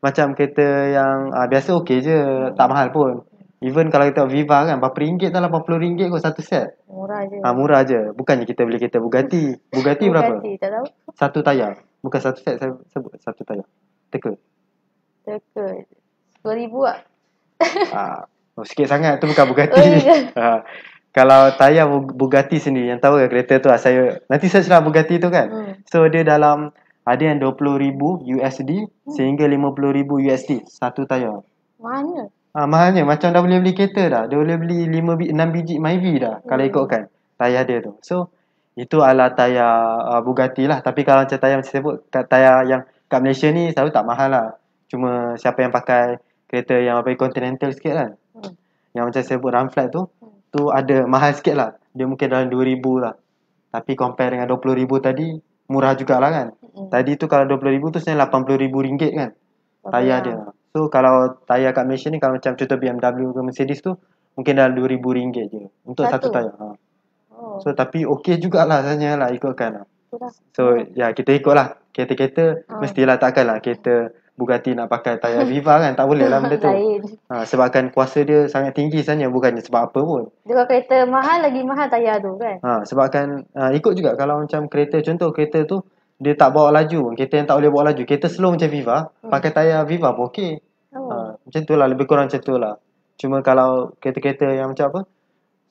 macam kereta yang uh, biasa okey je hmm. tak mahal pun Even kalau kita Viva kan, berapa ringgit dah rm ringgit kot satu set. Murah je. Ha, murah je. Bukannya kita beli kereta Bugatti. Bugatti, Bugatti berapa? Bugatti, tak tahu. Satu tayar. Bukan satu set saya sebut satu tayar. Teka. Teka. Sepuluh ribu lah. Ah, oh, sikit sangat tu bukan Bugatti. Oh, yeah. ah, kalau tayar Bugatti sendiri yang tahu kereta tu lah saya. Nanti saya lah Bugatti tu kan. Hmm. So dia dalam ada yang 20,000 USD hmm. sehingga 50,000 USD satu tayar. Mana? Ah, mahalnya macam dah boleh beli kereta dah. Dia boleh beli 5 6 biji Myvi dah hmm. kalau ikutkan tayar dia tu. So itu adalah tayar uh, Bugatti lah tapi kalau macam tayar macam saya sebut tayar yang kat Malaysia ni selalu tak mahal lah cuma siapa yang pakai kereta yang apa continental sikit kan hmm. yang macam saya sebut run flat tu hmm. tu ada mahal sikit lah dia mungkin dalam 2000 lah tapi compare dengan 20000 tadi murah jugalah kan hmm. tadi tu kalau 20000 tu sebenarnya 80000 ringgit kan okay. tayar dia lah. so kalau tayar kat Malaysia ni kalau macam contoh BMW ke Mercedes tu mungkin dalam 2000 ringgit je untuk satu, satu tayar ha. So tapi okey jugalah tanya lah ikutkan. lah. So ya kita ikutlah. Kereta-kereta ha. mestilah takkanlah kereta Bugatti nak pakai tayar Viva kan tak boleh lah benda tu. Ha, sebabkan kuasa dia sangat tinggi sebenarnya bukannya sebab apa pun. Juga kereta mahal lagi mahal tayar tu kan. Ha, sebabkan ha, ikut juga kalau macam kereta contoh kereta tu dia tak bawa laju. Kereta yang tak boleh bawa laju. Kereta slow macam Viva hmm. pakai tayar Viva pun okey. Oh. Ha, macam tu lah lebih kurang macam tu lah. Cuma kalau kereta-kereta yang macam apa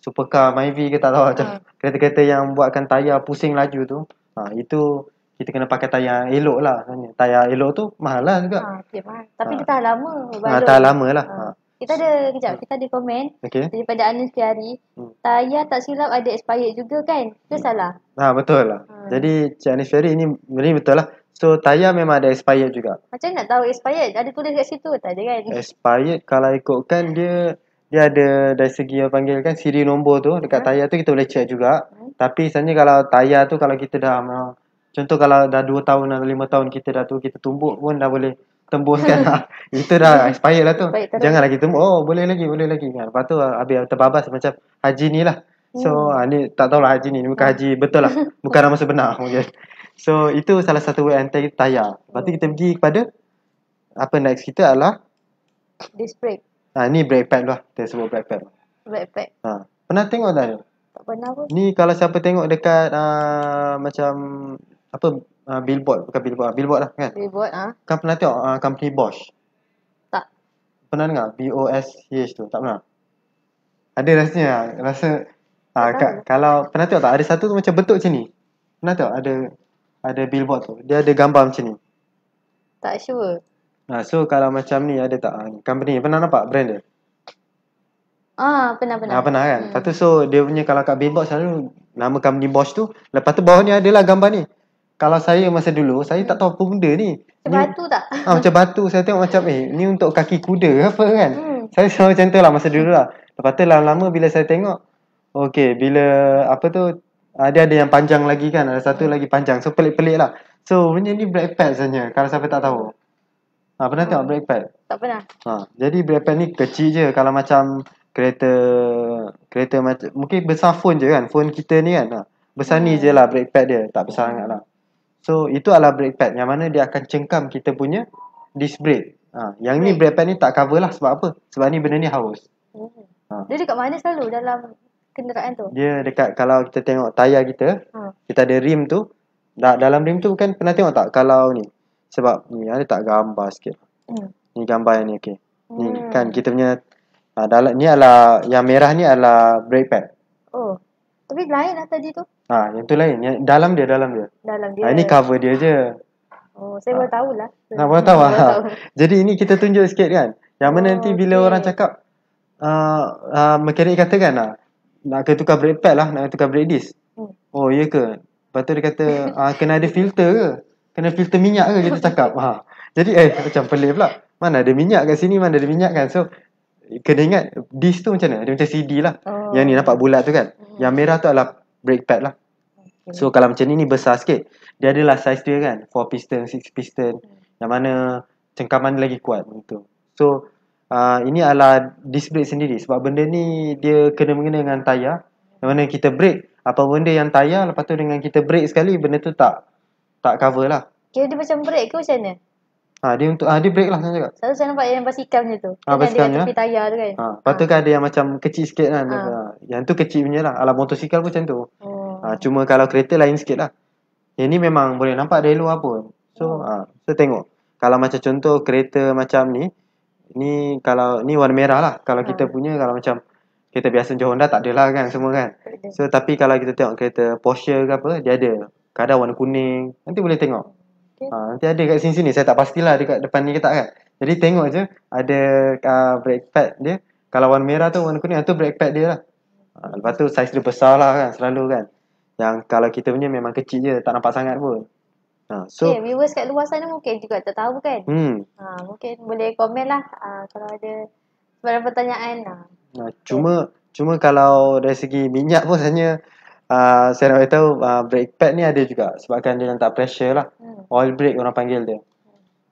supercar Myvi ke tak tahu macam ha. kereta-kereta yang buatkan tayar pusing laju tu. Ha, itu kita kena pakai tayar yang elok lah. Tayar elok tu mahal lah juga. Ha, ah, okay, mahal. Tapi ha. dia ah. tahan lama. Ha, tahan lama lah. Ha. Kita ada, kejap, kita ada komen okay. daripada Anis Kiari. Hmm. Tayar tak silap ada expired juga kan? Itu hmm. salah. Ha, betul lah. Ha. Jadi Cik Anis Kiari ini, ini betul lah. So tayar memang ada expired juga. Macam nak tahu expired? Ada tulis kat situ tak ada kan? Expired kalau ikutkan dia dia ada dari segi yang panggil kan siri nombor tu dekat okay. Ya. tayar tu kita boleh check juga. Okay. Tapi sebenarnya kalau tayar tu kalau kita dah contoh kalau dah 2 tahun atau 5 tahun kita dah tu kita tumbuk pun dah boleh tembuskan lah. itu dah expired lah tu. Jangan lagi tumbuk. Oh boleh lagi, boleh lagi. Kan? Lepas tu ah, habis terbabas macam haji ni lah. So hmm. ah, ni tak tahulah haji ni. ni bukan haji betul lah. Bukan nama sebenar. Okay. So itu salah satu way antai tayar. Lepas kita pergi kepada apa next kita adalah disk brake. Ha, ni breakpad lah. Dia sebut breakpad. Breakpad. Ha. Pernah tengok tak? Tak pernah pun. Ni kalau siapa tengok dekat uh, macam apa uh, billboard. Bukan billboard. Lah, billboard lah kan? Billboard. Ha? Kan pernah tengok uh, company Bosch? Tak. Pernah dengar? b o s h tu. Tak pernah? Ada rasanya lah. Rasa uh, ka, kalau pernah tengok tak? Ada satu tu macam bentuk macam ni. Pernah tengok? Ada ada billboard tu. Dia ada gambar macam ni. Tak sure. Ha, so kalau macam ni ada tak ah, company ni pernah nampak brand dia? Ah, pernah pernah. Ah, pernah kan. Hmm. Lepas so dia punya kalau kat Bebox selalu nama company Bosch tu, lepas tu bawah ni lah gambar ni. Kalau saya masa dulu, saya tak tahu apa benda ni. Macam batu tak? Ah, macam batu. Saya tengok macam eh, ni untuk kaki kuda ke apa kan? Hmm. Saya selalu macam tu lah masa dulu lah. Lepas tu lama-lama bila saya tengok, okay, bila apa tu, ada ah, ada yang panjang lagi kan? Ada satu lagi panjang. So pelik-pelik lah. So, punya ni black pad sebenarnya. Kalau siapa tak tahu. Ha, pernah tengok hmm. brake pad? Tak pernah. Ha, jadi brake pad ni kecil je kalau macam kereta kereta macam mungkin besar phone je kan. Phone kita ni kan. Ha. Besar hmm. ni je lah brake pad dia. Tak besar sangat lah. So itu adalah brake pad yang mana dia akan cengkam kita punya disc brake. Ha, yang ni brake pad ni tak cover lah sebab apa? Sebab ni benda ni haus. Hmm. Ha. Dia dekat mana selalu dalam kenderaan tu? Dia dekat kalau kita tengok tayar kita, ha. kita ada rim tu. Dalam rim tu kan pernah tengok tak kalau ni? sebab ni ada tak gambar sikit. Hmm. Ni gambar yang ni okay. Hmm. Ni kan kita punya uh, ni adalah yang merah ni adalah brake pad. Oh. Tapi lain lah tadi tu. Ha, yang tu lain. Yang dalam dia, dalam dia. Dalam dia. Ha, ini cover dia je. Oh, saya boleh ha. tahu lah. Nak ha, boleh tahu lah. Jadi ini kita tunjuk sikit kan. Yang mana oh, nanti bila orang cakap, uh, uh, mekanik kata kan lah, nak kena tukar brake pad lah, nak tukar brake disc. Hmm. Oh, iya ke? Lepas dia kata, uh, kena ada filter ke? kena filter minyak ke kita cakap ha. jadi eh macam pelik pula mana ada minyak kat sini mana ada minyak kan so kena ingat disc tu macam mana dia macam CD lah oh. yang ni nampak bulat tu kan mm yang merah tu adalah brake pad lah okay. so kalau macam ni ni besar sikit dia adalah size dia kan 4 piston 6 piston mm. yang mana cengkaman lagi kuat gitu. so uh, ini adalah disc brake sendiri sebab benda ni dia kena mengenai dengan tayar yang mana kita brake apa benda yang tayar lepas tu dengan kita brake sekali benda tu tak tak cover lah. Kira dia macam break ke macam mana? Ha, dia untuk ha, dia break lah saya cakap. Selalu saya nampak yang basikal macam tu. Ha, basikal ni. Yang tepi tayar tu kan. Ha, ha lepas tu ha. kan ada yang macam kecil sikit kan. Ha. Yang tu kecil punya lah. Alam motosikal pun macam tu. Oh. Ha, cuma kalau kereta lain sikit lah. Yang ni memang boleh nampak dari luar pun. So, oh. ha, so tengok. Kalau macam contoh kereta macam ni. Ni kalau ni warna merah lah. Kalau ha. kita punya kalau macam kita biasa Johor Honda tak ada lah kan semua kan. So tapi kalau kita tengok kereta Porsche ke apa dia ada kadar warna kuning. Nanti boleh tengok. Okay. Ha, ah, nanti ada kat sini-sini. Saya tak pastilah ada kat depan ni ke tak kan. Jadi tengok je ada uh, brake pad dia. Kalau warna merah tu warna kuning ah, tu brake pad dia lah. Ha, lepas tu saiz dia besar lah kan selalu kan. Yang kalau kita punya memang kecil je tak nampak sangat pun. Ha, so, okay, eh, viewers kat luar sana mungkin juga tak tahu kan? Hmm. Ha, mungkin boleh komen lah ha, kalau ada beberapa pertanyaan. Ha. Ha, cuma cuma kalau dari segi minyak pun sebenarnya uh, saya nak beritahu uh, ah, brake pad ni ada juga sebabkan dia tak pressure lah hmm. oil brake orang panggil dia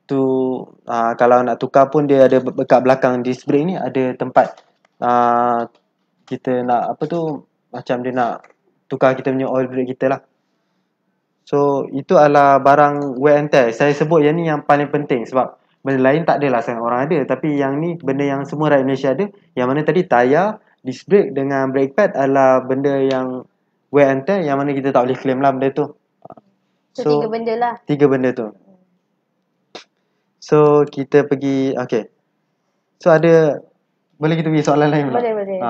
tu uh, kalau nak tukar pun dia ada dekat belakang disc brake ni ada tempat uh, kita nak apa tu macam dia nak tukar kita punya oil brake kita lah so itu adalah barang wear and tear saya sebut yang ni yang paling penting sebab benda lain tak adalah sangat orang ada tapi yang ni benda yang semua rakyat Malaysia ada yang mana tadi tayar disc brake dengan brake pad adalah benda yang wear and tear yang mana kita tak boleh claim lah benda tu. So, so tiga benda lah. Tiga benda tu. So kita pergi, okay. So ada, boleh kita pergi soalan lain pula? Boleh, boleh. Ha.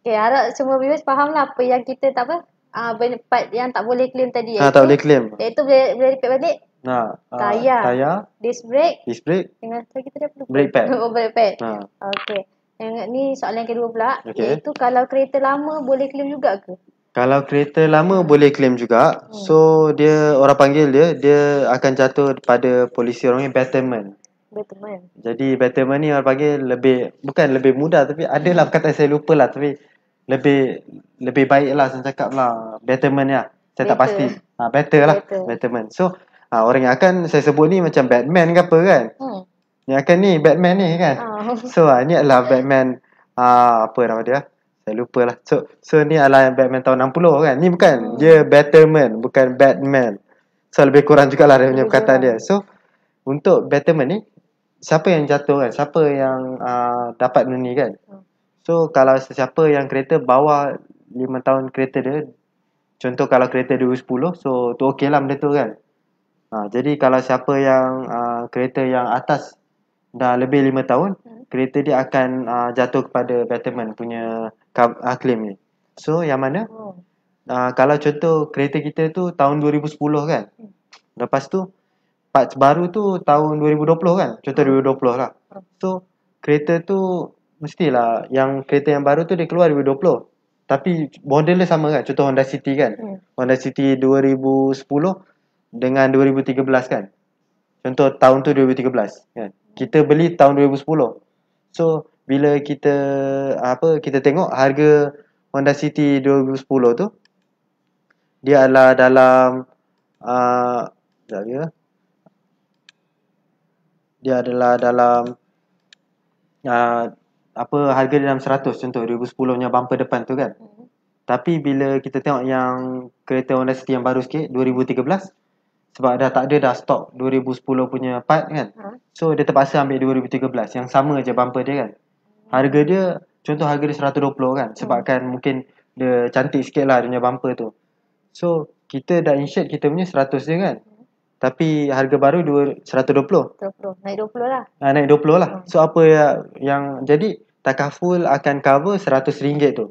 Okay, harap semua viewers faham lah apa yang kita tak apa. Ah, uh, benda part yang tak boleh claim tadi. Ha, tak boleh claim. Itu boleh, boleh repeat balik. Nah, ha, uh, tayar. Tayar. Disc brake. Disc brake. Dengan apa kita dah perlu? Brake pad. oh, brake pad. Ha. Okay. Yang ni soalan yang kedua pula. Okay. Iaitu kalau kereta lama boleh claim juga ke? Kalau kereta lama boleh claim juga. Oh. So dia orang panggil dia dia akan jatuh pada polisi orang yang betterment. Betterment. Jadi betterment ni orang panggil lebih bukan lebih mudah tapi ada lah kata saya lupa lah tapi lebih lebih baik lah saya cakap lah betterment ya. Lah. Saya better. tak pasti. Ha, better lah better. betterment. So ha, orang yang akan saya sebut ni macam Batman ke apa kan? Hmm. Yang akan ni Batman ni kan? Oh. So ha, ni adalah Batman ha, apa nama dia? Uh, saya lupa lah. So, so ni adalah Batman tahun 60 kan. Ni bukan. Hmm. Dia Batman. Bukan Batman. So lebih kurang jugalah dia punya perkataan dia. So untuk Batman ni. Siapa yang jatuh kan. Siapa yang uh, dapat benda ni kan. Hmm. So kalau siapa yang kereta bawa 5 tahun kereta dia. Contoh kalau kereta 2010. So tu okey lah benda tu kan. Ha, jadi kalau siapa yang uh, kereta yang atas dah lebih 5 tahun, hmm. kereta dia akan uh, jatuh kepada Batman punya uh, claim ni. So yang mana? Oh. Uh, kalau contoh kereta kita tu tahun 2010 kan. Hmm. Lepas tu parts baru tu tahun 2020 kan. Contoh oh. Hmm. 2020 lah. Hmm. So kereta tu mestilah yang kereta yang baru tu dia keluar 2020. Tapi model dia sama kan. Contoh Honda City kan. Hmm. Honda City 2010 dengan 2013 kan. Contoh tahun tu 2013 kan. Kita beli tahun 2010. So bila kita apa kita tengok harga Honda City 2010 tu dia adalah dalam uh, dia ya. dia adalah dalam uh, apa harga dalam 100 contoh 2010 nya bumper depan tu kan hmm. tapi bila kita tengok yang kereta Honda City yang baru sikit 2013 sebab dah tak ada dah stock 2010 punya part kan ha. so dia terpaksa ambil 2013 yang sama je bumper dia kan Harga dia Contoh harga dia 120 kan Sebabkan hmm. mungkin Dia cantik sikit lah Dia punya bumper tu So Kita dah insured Kita punya 100 je kan hmm. Tapi harga baru 2, 120 20. Naik 20 lah ah, Naik Naik 20 lah hmm. So apa yang, yang Jadi Takaful akan cover 100 ringgit tu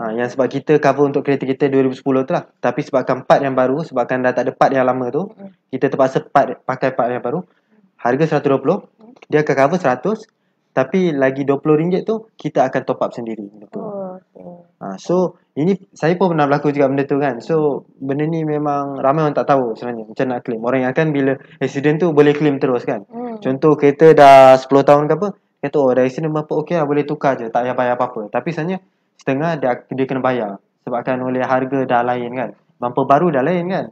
Ha, yang sebab kita cover untuk kereta kita 2010 tu lah. Tapi sebabkan part yang baru, sebabkan dah tak ada part yang lama tu, mm. kita terpaksa part, pakai part yang baru. Hmm. Harga 120, mm. dia akan cover 100 tapi lagi RM20 tu kita akan top up sendiri Oh, okay. ha, so ini saya pun pernah berlaku juga benda tu kan. So benda ni memang ramai orang tak tahu sebenarnya macam nak claim. Orang yang akan bila accident tu boleh claim terus kan. Hmm. Contoh kereta dah 10 tahun ke apa, kata oh dah accident apa okey lah boleh tukar je, tak payah bayar apa-apa. Tapi sebenarnya setengah dia, dia kena bayar sebabkan oleh harga dah lain kan. Bumper baru dah lain kan.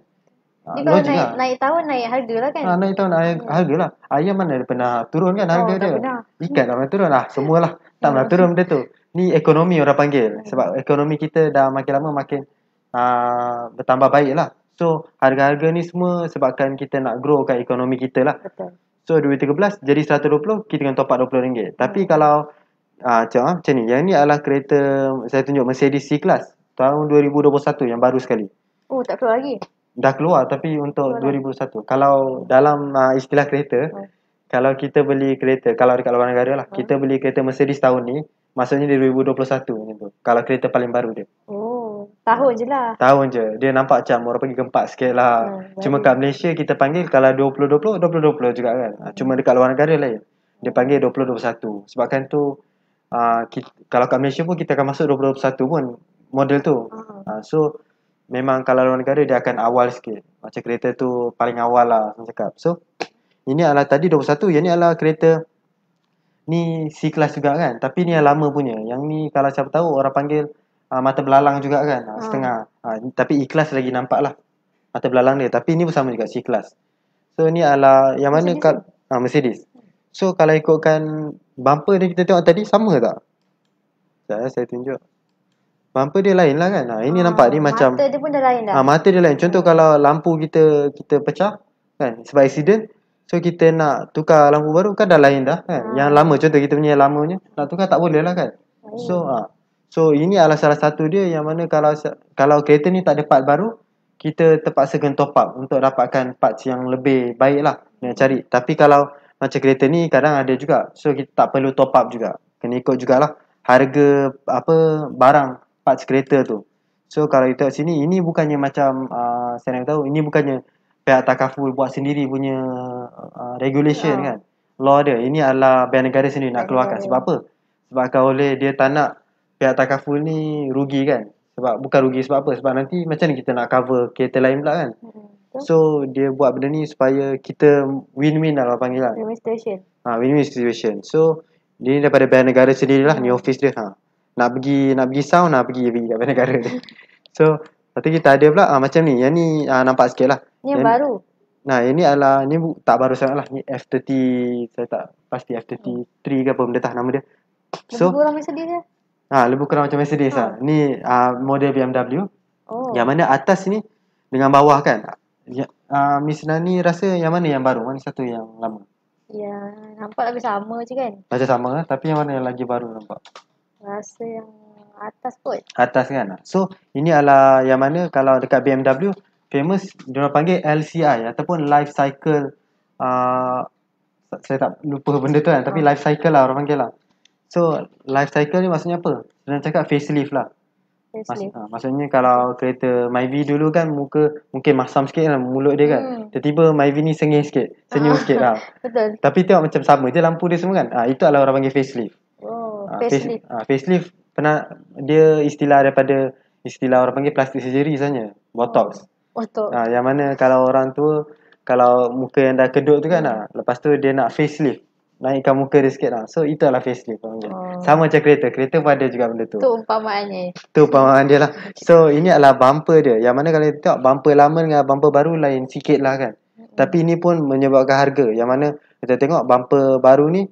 Ni ah, kalau naik, tahun naik harga lah kan? Ha, naik tahun naik hmm. harga lah. Ayam mana dia pernah turun kan harga oh, dia? Pernah. Ikan tak pernah turun lah. Semualah. Tak hmm. pernah turun benda tu. Ni ekonomi orang panggil. Hmm. Sebab ekonomi kita dah makin lama makin uh, bertambah baik lah. So harga-harga ni semua sebabkan kita nak grow kan ekonomi kita lah. Betul. So 2013 jadi 120 kita kena top up RM20. Tapi hmm. kalau uh, macam, uh, macam ni. Yang ni adalah kereta saya tunjuk Mercedes C-Class. Tahun 2021 yang baru sekali. Oh tak keluar lagi? dah keluar tapi untuk 2001. Kalau dalam uh, istilah kereta, ha. kalau kita beli kereta, kalau dekat luar negara lah, ha. kita beli kereta Mercedes tahun ni, maksudnya di 2021 macam tu. Kalau kereta paling baru dia. Oh, tahun je lah. Tahun je. Dia nampak macam orang pergi gempak sikit lah. Ha, Cuma kat Malaysia kita panggil kalau 2020, 2020 juga kan. Ha. Cuma dekat luar negara lain. Dia panggil 2021. Sebabkan tu, uh, ah, kita, kalau kat Malaysia pun kita akan masuk 2021 pun model tu. Ha. Uh, so, memang kalau luar negara dia akan awal sikit. Macam kereta tu paling awal lah macam cakap. So ini adalah tadi 21, yang ni adalah kereta ni C class juga kan. Tapi ni yang lama punya. Yang ni kalau siapa tahu orang panggil uh, mata belalang juga kan. Uh, setengah. Uh, tapi E class lagi nampak lah. Mata belalang dia. Tapi ni pun sama juga C class. So ni adalah yang mana kat uh, Mercedes. So kalau ikutkan bumper ni kita tengok tadi sama tak? Saya saya tunjuk. Lampu dia lain lah kan. Ah, ini hmm, nampak ni ah, macam. Mata dia pun dah lain dah. Ha, mata dia lain. Contoh kalau lampu kita kita pecah kan sebab accident. So kita nak tukar lampu baru kan dah lain dah kan. Hmm. Yang lama contoh kita punya lamanya nak tukar tak boleh lah kan. Hmm. So ha, so ini adalah salah satu dia yang mana kalau kalau kereta ni tak ada part baru kita terpaksa kena top up untuk dapatkan parts yang lebih baik lah nak cari. Tapi kalau macam kereta ni kadang ada juga. So kita tak perlu top up juga. Kena ikut jugalah harga apa barang parts kereta tu. So kalau kita tengok sini, ini bukannya macam uh, saya nak tahu, ini bukannya pihak takaful buat sendiri punya uh, regulation yeah. kan. Law dia, ini adalah bank negara sendiri nak keluarkan. Sebab apa? Sebab kalau oleh dia tak nak pihak takaful ni rugi kan. Sebab bukan rugi sebab apa? Sebab nanti macam ni kita nak cover kereta lain pula kan. Hmm, so dia buat benda ni supaya kita win-win lah kalau panggil lah. Win-win situation. Ha, win-win situation. So ini daripada bank negara sendirilah, ni office dia. Ha nak pergi nak pergi sound nak pergi pergi kat negara ni. So, lepas kita ada pula uh, macam ni. Yang ni uh, nampak sikit lah. Ni yang, baru. Nah, ini adalah ni bu, tak baru sangat lah. Ni F30 saya tak pasti F33 hmm. ke apa benda tah nama dia. So, lebih kurang macam dia. Ah, lebih kurang macam Mercedes ha. ah. Ni uh, model BMW. Oh. Yang mana atas ni dengan bawah kan? Ya, uh, Miss Nani rasa yang mana yang baru? Mana satu yang lama? Ya, nampak lebih sama je kan? Macam sama tapi yang mana yang lagi baru nampak? Rasa yang atas kot. Atas kan. So, ini adalah yang mana kalau dekat BMW, famous dia panggil LCI ataupun life cycle uh, saya tak lupa benda tu kan tapi ah. life cycle lah orang panggil lah. So, life cycle ni maksudnya apa? Dia cakap facelift lah. Maksud, ha, maksudnya kalau kereta Myvi dulu kan muka mungkin masam sikit lah mulut dia kan. Hmm. Tiba-tiba Myvi ni sengih sikit, senyum ah, sikit lah. Betul. Tapi tengok macam sama je lampu dia semua kan. Ah ha, itu adalah orang panggil facelift facelift. Ah, facelift pernah dia istilah daripada istilah orang panggil plastic surgery sebenarnya. Botox. Botox. Ah, yang mana kalau orang tu kalau muka yang dah kedut tu kan ah, hmm. lepas tu dia nak facelift. Naikkan muka dia sikit lah. So itulah facelift. Oh. Sama macam kereta. Kereta pun ada juga benda tu. Tu umpamaannya. Tu umpamaan dia lah. So ini adalah bumper dia. Yang mana kalau kita tengok bumper lama dengan bumper baru lain sikit lah kan. Hmm. Tapi ini pun menyebabkan harga. Yang mana kita tengok bumper baru ni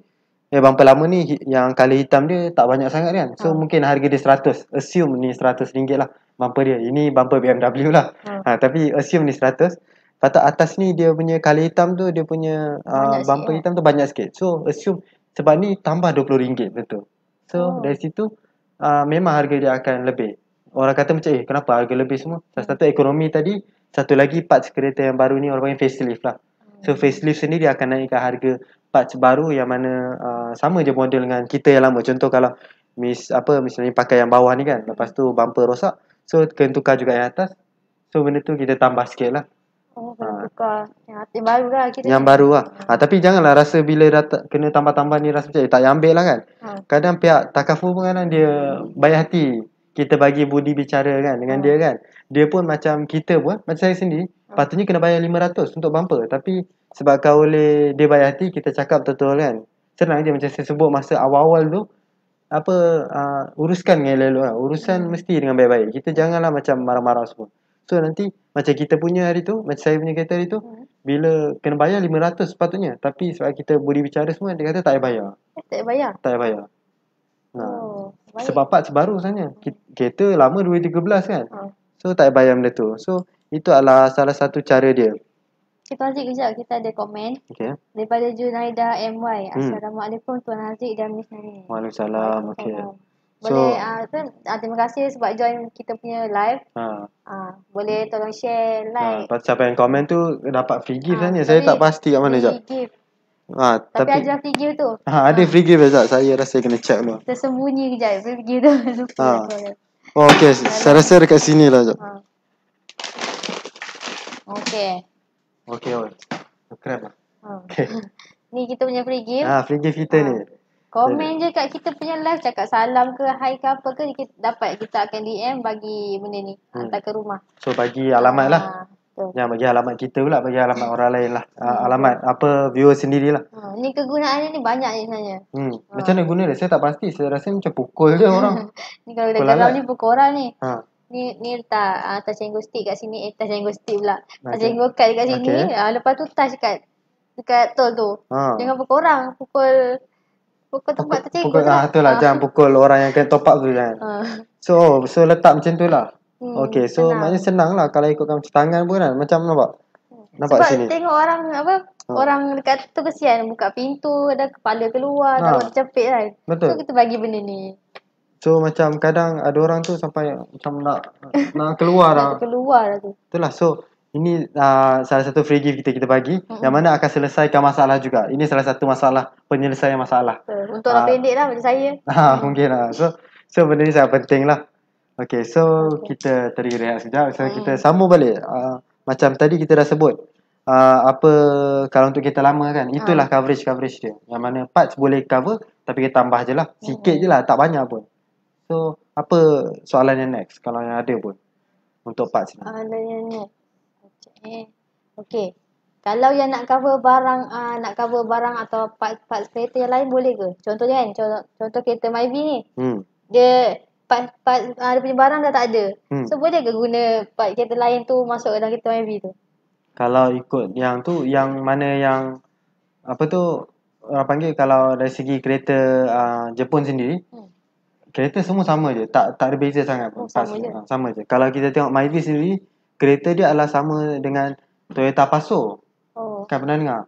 Ya eh, bang pelama ni yang kali hitam dia tak banyak sangat kan. So ha. mungkin harga dia 100. Assume ni 100 ringgit lah bumper dia. Ini bumper BMW lah. Ha, ha tapi assume ni 100. Lepas atas ni dia punya kali hitam tu dia punya uh, bumper sikit, lah. hitam tu banyak sikit. So assume sebab ni tambah rm ringgit betul. So oh. dari situ uh, memang harga dia akan lebih. Orang kata macam eh kenapa harga lebih semua. Hmm. Satu ekonomi tadi. Satu lagi parts kereta yang baru ni orang panggil facelift lah. So hmm. facelift sendiri akan naikkan harga parts baru yang mana uh, sama je model dengan kita yang lama. Contoh kalau mis apa misalnya pakai yang bawah ni kan. Lepas tu bumper rosak. So kena tukar juga yang atas. So benda tu kita tambah sikit lah. Oh kena Yang baru lah. Kita yang baru lah. Ha, tapi janganlah rasa bila rata, kena tambah-tambah ni rasa macam eh, tak payah ambil lah kan. Ha. Kadang pihak takaful pun kan dia baik hati. Kita bagi budi bicara kan dengan ha. dia ah. kan. Dia pun macam kita pun. Macam saya sendiri. Ha. Patutnya kena bayar RM500 untuk bumper. Tapi sebab kau boleh dia baik hati kita cakap betul kan senang je macam saya sebut masa awal-awal tu apa uh, uruskan dengan elok lah. urusan mesti dengan baik-baik kita janganlah macam marah-marah semua so nanti macam kita punya hari tu macam saya punya kereta hari tu hmm. bila kena bayar 500 sepatutnya tapi sebab kita budi bicara semua dia kata tak payah bayar eh, tak payah bayar tak payah bayar nah oh, sebab part sebaru sebenarnya kereta lama 2013 kan ha. so tak payah bayar benda tu so itu adalah salah satu cara dia Cik Haziq kejap kita ada komen. Okay. Daripada Junaida MY. Hmm. Assalamualaikum Tuan Haziq dan Miss Nani. Waalaikumsalam. Okay. Boleh, so, uh, ah, tu, uh, ah, terima kasih sebab join kita punya live. Ha. Uh, boleh tolong share, ha, like. Ha, siapa yang komen tu dapat free gift sebenarnya. Kan? Ha, saya tak pasti kat mana sekejap. Free gift. Ha, tapi, tapi ada free gift tu. Ha, ada free gift sekejap. Saya rasa kena check dulu. Tersembunyi kejap. Free gift tu. Ha. Oh, okay. saya rasa dekat sini lah Ha. Okay. Okay, on. Subscribe lah. Ah. Okay. ni kita punya free gift. Ha, free gift kita ha. ni. Comment ah. je kat kita punya live cakap salam ke hi ke apa ke kita dapat kita akan DM bagi benda ni hmm. hantar ke rumah. So bagi alamat lah. Ha, Yang bagi alamat kita pula bagi alamat orang lain lah. Hmm. alamat apa viewer sendirilah. Ha, ni kegunaannya ni banyak ni sebenarnya. Hmm. Macam mana guna dia? Saya tak pasti. Saya rasa macam pukul je orang. ni kalau dah dalam ni pukul orang ni. Ha ni ni letak uh, touch and go stick kat sini eh touch and go stick pula okay. touch and go card kat sini okay. uh, ah, lepas tu touch kat dekat tol tu ha. jangan pukul orang pukul pukul tempat touch pukul, and go pukul, lah. ah, ah. jangan pukul orang yang kena top up tu kan ha. so so letak macam tu lah hmm, okay so senang. maknanya senang lah kalau ikutkan macam tangan pun kan macam nampak hmm. nampak sebab sini sebab tengok orang apa ha. Orang dekat tu kesian buka pintu, ada kepala keluar, ha. tak boleh cepit kan. Betul. So kita bagi benda ni. So macam kadang ada orang tu sampai macam nak nak keluar dah. keluar dah tu. Itulah. So ini uh, salah satu free gift kita kita bagi mm-hmm. yang mana akan selesaikan masalah juga. Ini salah satu masalah penyelesaian masalah. Betul. Untuk orang uh, pendek lah macam saya. Ha, mungkin lah. So, so benda ni sangat penting lah. Okay, so okay. kita tadi rehat sekejap. So, mm. kita sambung balik. Uh, macam tadi kita dah sebut. Uh, apa kalau untuk kita lama kan itulah ha. coverage coverage dia yang mana parts boleh cover tapi kita tambah je lah sikit je lah tak banyak pun So, apa soalan yang next kalau yang ada pun untuk part sini? Soalan yang next. Okay. okay. Kalau yang nak cover barang uh, nak cover barang atau part-part kereta yang lain boleh ke? Contohnya kan, contoh, contoh kereta Myvi ni. Hmm. Dia part-part uh, ah, dia punya barang dah tak ada. Hmm. So boleh ke guna part kereta lain tu masuk dalam kereta Myvi tu? Kalau ikut yang tu, yang mana yang apa tu orang panggil kalau dari segi kereta uh, Jepun sendiri, hmm kereta semua sama je tak tak ada beza sangat pun oh, sama, sama, je. sama je kalau kita tengok myv sendiri kereta dia adalah sama dengan Toyota Passo oh kan pernah dengar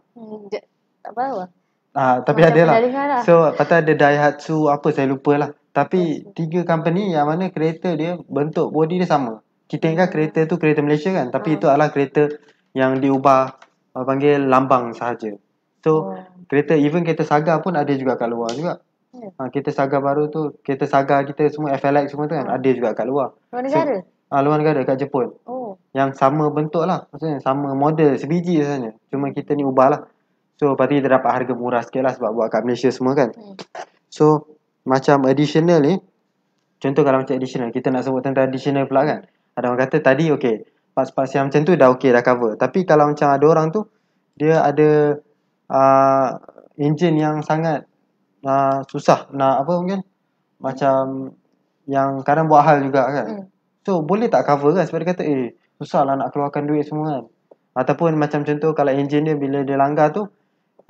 De- hmm, tak tahu lah ah tapi ada lah. lah so kata ada Daihatsu apa saya lupa lah. tapi tiga company yang mana kereta dia bentuk body dia sama kita ingat hmm. kereta tu kereta Malaysia kan tapi hmm. itu adalah kereta yang diubah panggil lambang sahaja so oh. kereta even kereta Saga pun ada juga kat luar juga Yeah. Hmm. Ha, kereta Saga baru tu, kereta Saga kita semua FLX semua tu kan hmm. ada juga kat luar. Luar negara? So, ha, luar negara kat Jepun. Oh. Yang sama bentuk lah. Maksudnya sama model sebiji sebenarnya. Cuma kita ni ubah lah. So lepas tu kita dapat harga murah sikit lah sebab buat kat Malaysia semua kan. Hmm. So macam additional ni. Contoh kalau macam additional. Kita nak sebut tentang additional pula kan. Ada orang kata tadi okay. Pas-pas yang macam tu dah okey dah cover. Tapi kalau macam ada orang tu. Dia ada uh, engine yang sangat uh, susah nak apa mungkin macam yang kadang buat hal juga kan. Hmm. So boleh tak cover kan sebab dia kata eh susahlah nak keluarkan duit semua kan. Ataupun macam contoh kalau enjin dia bila dia langgar tu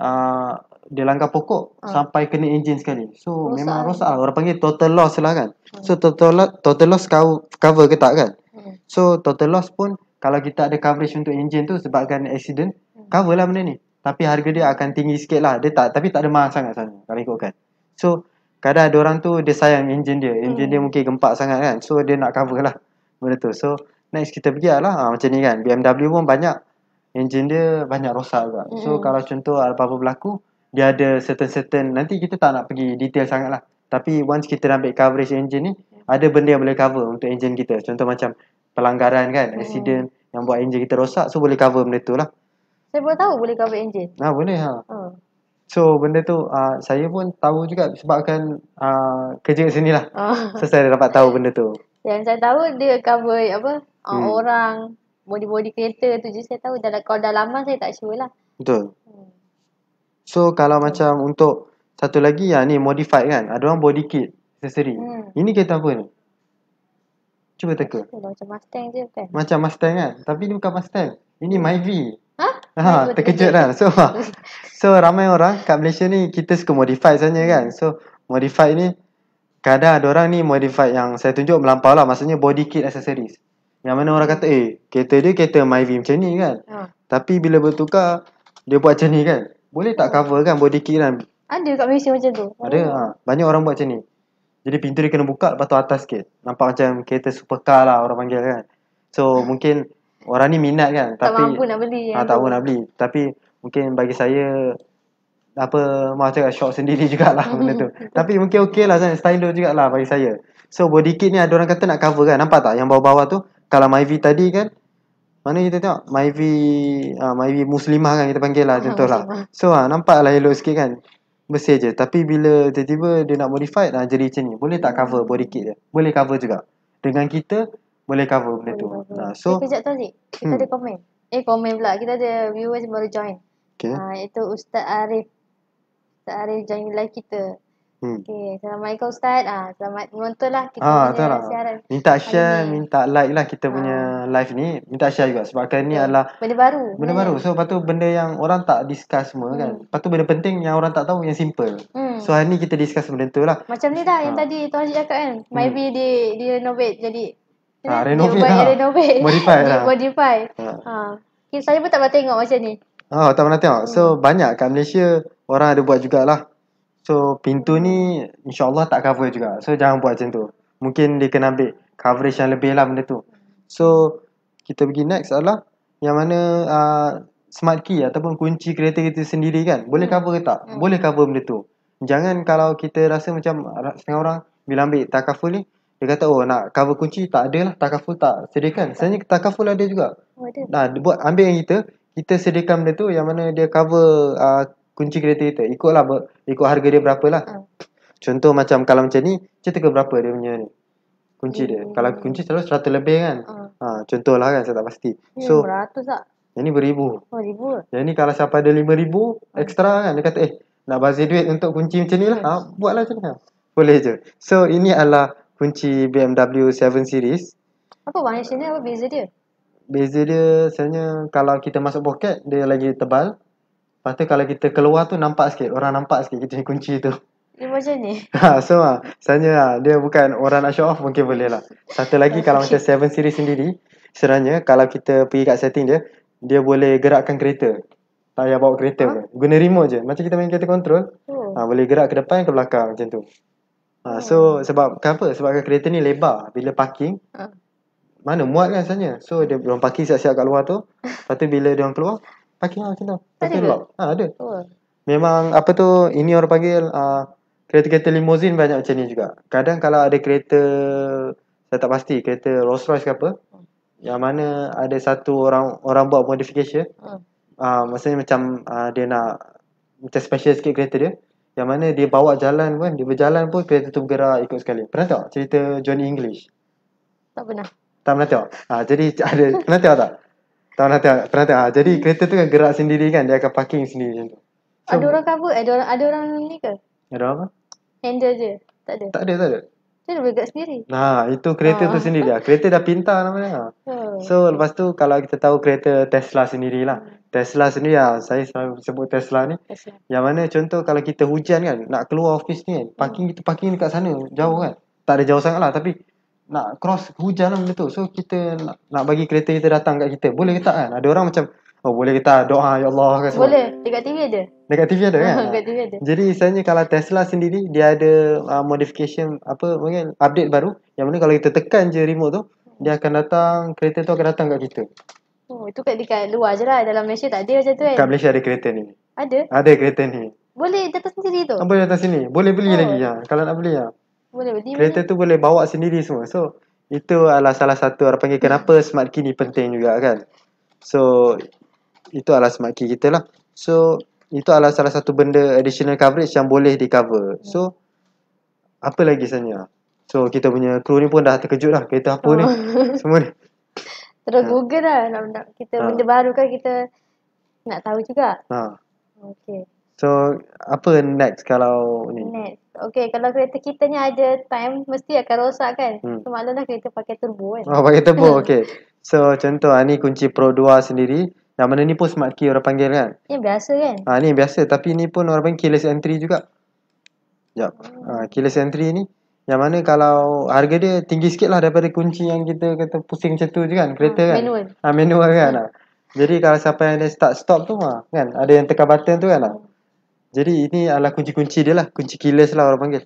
uh, dia langgar pokok hmm. sampai kena enjin sekali. So rosak. memang kan? rosak lah. Orang panggil total loss lah kan. Hmm. So total, total loss cover ke tak kan. Hmm. So total loss pun kalau kita ada coverage untuk enjin tu sebabkan accident hmm. cover lah benda ni. Tapi harga dia akan tinggi sikit lah. Dia tak, tapi tak ada mahal sangat sana kalau ikutkan. So, kadang ada orang tu dia sayang enjin dia. Enjin hmm. dia mungkin gempak sangat kan. So, dia nak cover lah benda tu. So, next kita pergi lah ha, macam ni kan. BMW pun banyak enjin dia banyak rosak juga. So, hmm. kalau contoh apa-apa berlaku, dia ada certain-certain. Nanti kita tak nak pergi detail sangat lah. Tapi once kita dah ambil coverage enjin ni, ada benda yang boleh cover untuk enjin kita. Contoh macam pelanggaran kan, hmm. accident yang buat enjin kita rosak. So, boleh cover benda tu lah. Saya pun tahu boleh cover enjin? Ha, ah, boleh ha. Hmm. So benda tu uh, saya pun tahu juga sebabkan uh, ah, kerja kat sini lah. Oh. So saya dapat tahu benda tu. Yang saya tahu dia cover apa hmm. orang, body-body kereta tu je saya tahu. Dan kalau dah lama saya tak sure lah. Betul. Hmm. So kalau macam untuk satu lagi yang ni modified kan. Ada orang body kit, accessory. Hmm. Ini kereta apa ni? Cuba teka. Macam Mustang je kan. Macam Mustang kan. Tapi ni bukan Mustang. Ini Myvi. Hmm. Ha, terkejut lah. So, so ramai orang kat Malaysia ni, kita suka modify saja kan. So, modify ni, kadang ada orang ni modify yang saya tunjuk melampau lah. Maksudnya body kit accessories. Yang mana orang kata, eh, kereta dia kereta Myvi macam ni kan. Ha. Tapi bila bertukar, dia buat macam ni kan. Boleh tak cover kan body kit kan? Ada kat Malaysia macam tu. Ada, ha. banyak orang buat macam ni. Jadi pintu dia kena buka, lepas tu atas sikit. Nampak macam kereta supercar lah orang panggil kan. So, mungkin orang ni minat kan tak tapi tak mampu nak beli ha, tak mampu nak beli tapi mungkin bagi saya apa macam cakap shock sendiri jugalah hmm. benda tu tapi mungkin okey lah kan stylo jugalah bagi saya so body kit ni ada orang kata nak cover kan nampak tak yang bawah-bawah tu kalau Myvi tadi kan mana kita tengok Myvi uh, ah, Myvi muslimah kan kita panggil lah contoh lah so ha, nampak lah elok sikit kan bersih je tapi bila tiba-tiba dia nak modify nah, jadi macam ni boleh tak cover body kit dia boleh cover juga dengan kita boleh cover benda tu. Nah, so okay, kejap tu Aziz. Kita hmm. ada komen. Eh komen pula. Kita ada viewers baru join. Okay. Uh, ah, itu Ustaz Arif. Ustaz Arif join live kita. Hmm. Okay. Assalamualaikum Ustaz. Ah, selamat menonton lah kita ah, punya lah. siaran. Minta share, ini. minta like lah kita punya ah. live ni. Minta share juga sebab kali ni okay. adalah benda baru. Benda, baru. Hmm. So lepas tu benda yang orang tak discuss semua kan. hmm. kan. Lepas tu benda penting yang orang tak tahu yang simple. Hmm. So hari ni kita discuss benda tu lah. Macam ni dah yang ah. tadi Tuan Haji cakap kan. Hmm. Maybe hmm. dia, dia novate jadi Ha, renovate lah. Renovate. Modify lah. Modify. Ha. ha. Saya pun tak pernah tengok macam ni. Oh, tak pernah tengok. So, hmm. banyak kat Malaysia orang ada buat jugalah. So, pintu ni insyaAllah tak cover juga. So, jangan buat macam tu. Mungkin dia kena ambil coverage yang lebih lah benda tu. So, kita pergi next adalah yang mana uh, smart key ataupun kunci kereta kita sendiri kan. Boleh hmm. cover ke tak? Hmm. Boleh cover benda tu. Jangan kalau kita rasa macam setengah orang bila ambil takaful ni dia kata oh nak cover kunci tak ada lah takaful tak sediakan sebenarnya takaful lah ada juga oh, ada. nah buat ambil yang kita kita sediakan benda tu yang mana dia cover uh, kunci kereta kita ikutlah ber, ikut harga dia berapa lah hmm. contoh macam kalau macam ni cerita ke berapa dia punya ni kunci hmm. dia kalau hmm. kunci selalu seratus lebih kan hmm. ha, contohlah kan saya tak pasti ini so, 500 tak yang ni beribu oh, ribu. yang ni kalau siapa ada 5000 hmm. ekstra kan dia kata eh nak bazir duit untuk kunci macam ni lah yes. ha, buatlah macam ni lah. boleh je so ini adalah kunci BMW 7 Series. Apa function sini Apa beza dia? Beza dia sebenarnya kalau kita masuk poket dia lagi tebal. Lepas tu kalau kita keluar tu nampak sikit. Orang nampak sikit kita punya kunci tu. Dia macam ni? Ha, so ha, sebenarnya ha, dia bukan orang nak show off mungkin boleh lah. Satu lagi kalau macam 7 Series sendiri. Sebenarnya kalau kita pergi kat setting dia. Dia boleh gerakkan kereta. Tak payah bawa kereta ha? pun. Guna remote je. Macam kita main kereta control. Oh. Ha, boleh gerak ke depan ke belakang macam tu. Ha, so sebab kenapa? Sebab kan kereta ni lebar bila parking. Ha. Mana muat kan sebenarnya. So dia belum parking siap-siap kat luar tu. Lepas tu bila dia orang keluar, parking lah macam tu. Tapi lock. Ha, ada. Oh. Memang apa tu ini orang panggil uh, kereta-kereta limousine banyak macam ni juga. Kadang kalau ada kereta saya tak pasti kereta Rolls-Royce ke apa hmm. yang mana ada satu orang orang buat modification. Ha. Uh, maksudnya macam uh, dia nak macam special sikit kereta dia. Hmm. Yang mana dia bawa jalan pun, dia berjalan pun kereta tu bergerak ikut sekali. Pernah tak cerita Johnny English? Tak pernah. Tak pernah tengok? Ha, jadi ada, pernah tengok tak? Tak pernah tengok. Pernah tengok. Ha, jadi hmm. kereta tu kan gerak sendiri kan, dia akan parking sendiri macam tu. So, ada orang cover? Ada orang, ada orang ni ke? Ada apa? Handle je. Tak ada. Tak ada, tak ada. Dia bergerak sendiri. Nah, itu kereta ha. tu ah. sendiri lah. Kereta dah pintar namanya. Ha. So, lepas tu kalau kita tahu kereta Tesla sendiri lah. Hmm. Tesla sendiri ya Saya selalu sebut Tesla ni. Tesla. Yang mana contoh kalau kita hujan kan. Nak keluar ofis ni kan. Parking kita hmm. parking dekat sana. Jauh kan. Tak ada jauh sangat lah. Tapi nak cross hujan lah tu. So kita nak, nak bagi kereta kita datang kat kita. Boleh ke tak kan? Ada orang macam. Oh boleh kita doa ya Allah. Kan, boleh. Dekat TV ada. Dekat TV ada kan? Dekat TV ada. Jadi misalnya kalau Tesla sendiri. Dia ada uh, modification. Apa mungkin update baru. Yang mana kalau kita tekan je remote tu. Dia akan datang. Kereta tu akan datang kat kita. Oh, itu kat dekat luar je lah. Dalam Malaysia tak ada macam tu kan? Kat Malaysia ada kereta ni. Ada? Ada kereta ni. Boleh datang sendiri tu? Ah, boleh datang sini. Boleh beli oh. lagi ya. Kalau nak beli ya. Boleh beli. Kereta mana? tu boleh bawa sendiri semua. So, itu adalah salah satu orang panggil kenapa smart key ni penting juga kan. So, itu adalah smart key kita lah. So, itu adalah salah satu benda additional coverage yang boleh di cover. So, apa lagi sebenarnya? So, kita punya kru ni pun dah terkejut lah. Kereta apa oh. ni? Semua ni. Terus ha. Google lah nak, nak kita ha. benda baru kan kita nak tahu juga. Ha. Okay. So apa next kalau ni? Next. Okay kalau kereta kita ni ada time mesti akan rosak kan. Hmm. Semalam dah kereta pakai turbo kan. Oh pakai turbo okay. So contoh ah, ni kunci Pro 2 sendiri. Yang mana ni pun smart key orang panggil kan. Ni biasa kan. Ha, ni biasa tapi ni pun orang panggil keyless entry juga. Sekejap. Hmm. Ha, keyless entry ni. Yang mana kalau harga dia tinggi sikit lah daripada kunci yang kita kata pusing macam tu je kan kereta ah, kan. Manual. Ah, manual kan. Yeah. Jadi kalau siapa yang ada start stop tu mah kan ada yang tekan button tu kan. Jadi ini adalah kunci-kunci dia lah. Kunci keyless lah orang panggil.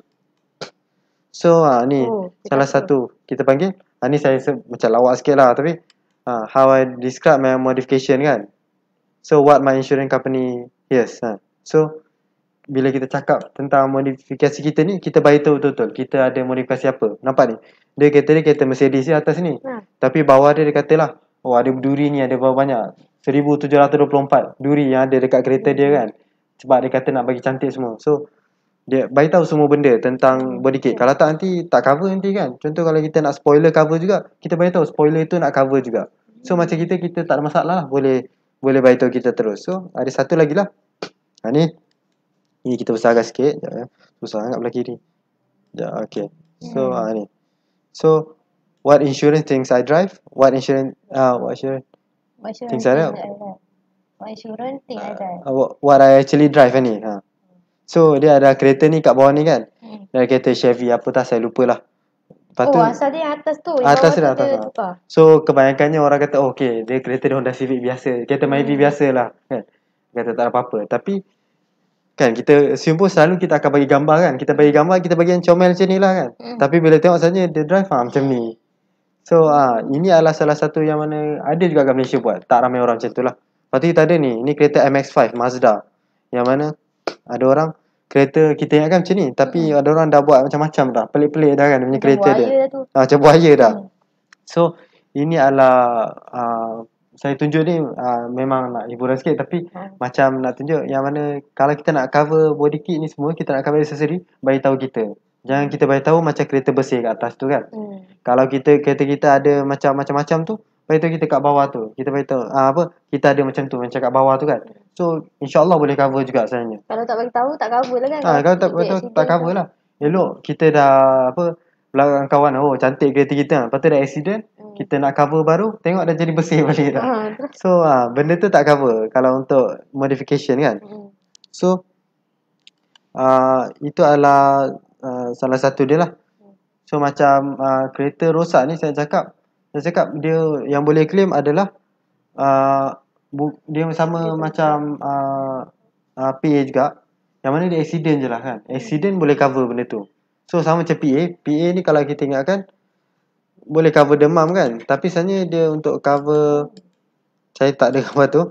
So ah, ni oh, salah satu kita panggil. Ah, ni saya macam lawak sikit lah tapi ah, how I describe my modification kan. So what my insurance company yes. Ah. So bila kita cakap tentang modifikasi kita ni kita bagi tahu betul-betul kita ada modifikasi apa nampak ni dia kata ni kereta Mercedes ni atas ni ha. tapi bawah dia dia katalah oh ada duri ni ada berapa banyak 1724 duri yang ada dekat kereta dia kan sebab dia kata nak bagi cantik semua so dia bagi tahu semua benda tentang body kit kalau tak nanti tak cover nanti kan contoh kalau kita nak spoiler cover juga kita bagi tahu spoiler tu nak cover juga so macam kita kita tak ada masalah lah boleh boleh bagi tahu kita terus so ada satu lagi lah ha, ni ini kita besarkan sikit. Sekejap ya. Susah sangat belah kiri. ya Okay. So, hmm. ah, ni. So, what insurance things I drive? What insurance, uh, what insurance? What insurance things I drive? What insurance things I ah, What I actually drive ah, ni. Ha. So, dia ada kereta ni kat bawah ni kan? Hmm. Dari kereta Chevy apa tak saya lupa lah. Lepas oh, tu, asal dia atas tu. Atas dia, atas dia, ha. atas So, kebanyakannya orang kata, oh, okay, dia kereta dia Honda Civic biasa. Kereta hmm. Myvi biasa lah. Kan? Kata tak ada apa-apa. Tapi, Kan kita assume pun selalu kita akan bagi gambar kan. Kita bagi gambar, kita bagi yang comel macam ni lah kan. Mm. Tapi bila tengok sebenarnya dia drive ha, macam ni. So ha, ini adalah salah satu yang mana ada juga kat Malaysia buat. Tak ramai orang macam tu lah. Lepas tu kita ada ni. Ini kereta MX-5 Mazda. Yang mana ada orang kereta kita ingatkan macam ni. Tapi mm. ada orang dah buat macam-macam dah. Pelik-pelik dah kan punya kereta dia. Ah, macam buaya dah. Ha, macam buaya dah. Mm. So ini adalah uh, saya tunjuk ni uh, memang nak hiburan sikit tapi ha. macam nak tunjuk yang mana kalau kita nak cover body kit ni semua kita nak cover accessory bagi tahu kita jangan kita bagi tahu macam kereta bersih kat atas tu kan hmm. kalau kita kereta kita ada macam-macam-macam tu bagi tahu kita kat bawah tu kita bagi tahu uh, apa kita ada macam tu macam kat bawah tu kan so insyaallah boleh cover juga sebenarnya kalau tak bagi tahu tak cover lah kan ha, kalau tak bagi tahu tak cover lah. lah elok kita dah apa belakang kawan oh cantik kereta kita lepas tu dah accident kita nak cover baru tengok dah jadi bersih balik dah. Ha. So ah benda tu tak cover kalau untuk modification kan. Hmm. So ah itu adalah ah, salah satu dia lah. So macam ah, kereta rosak ni saya cakap saya cakap dia yang boleh claim adalah ah, dia sama dia macam ah, ah, PA juga. Yang mana dia accident je lah kan. Hmm. Accident boleh cover benda tu. So sama macam PA, PA ni kalau kita ingatkan boleh cover demam kan tapi sebenarnya dia untuk cover saya tak ada gambar tu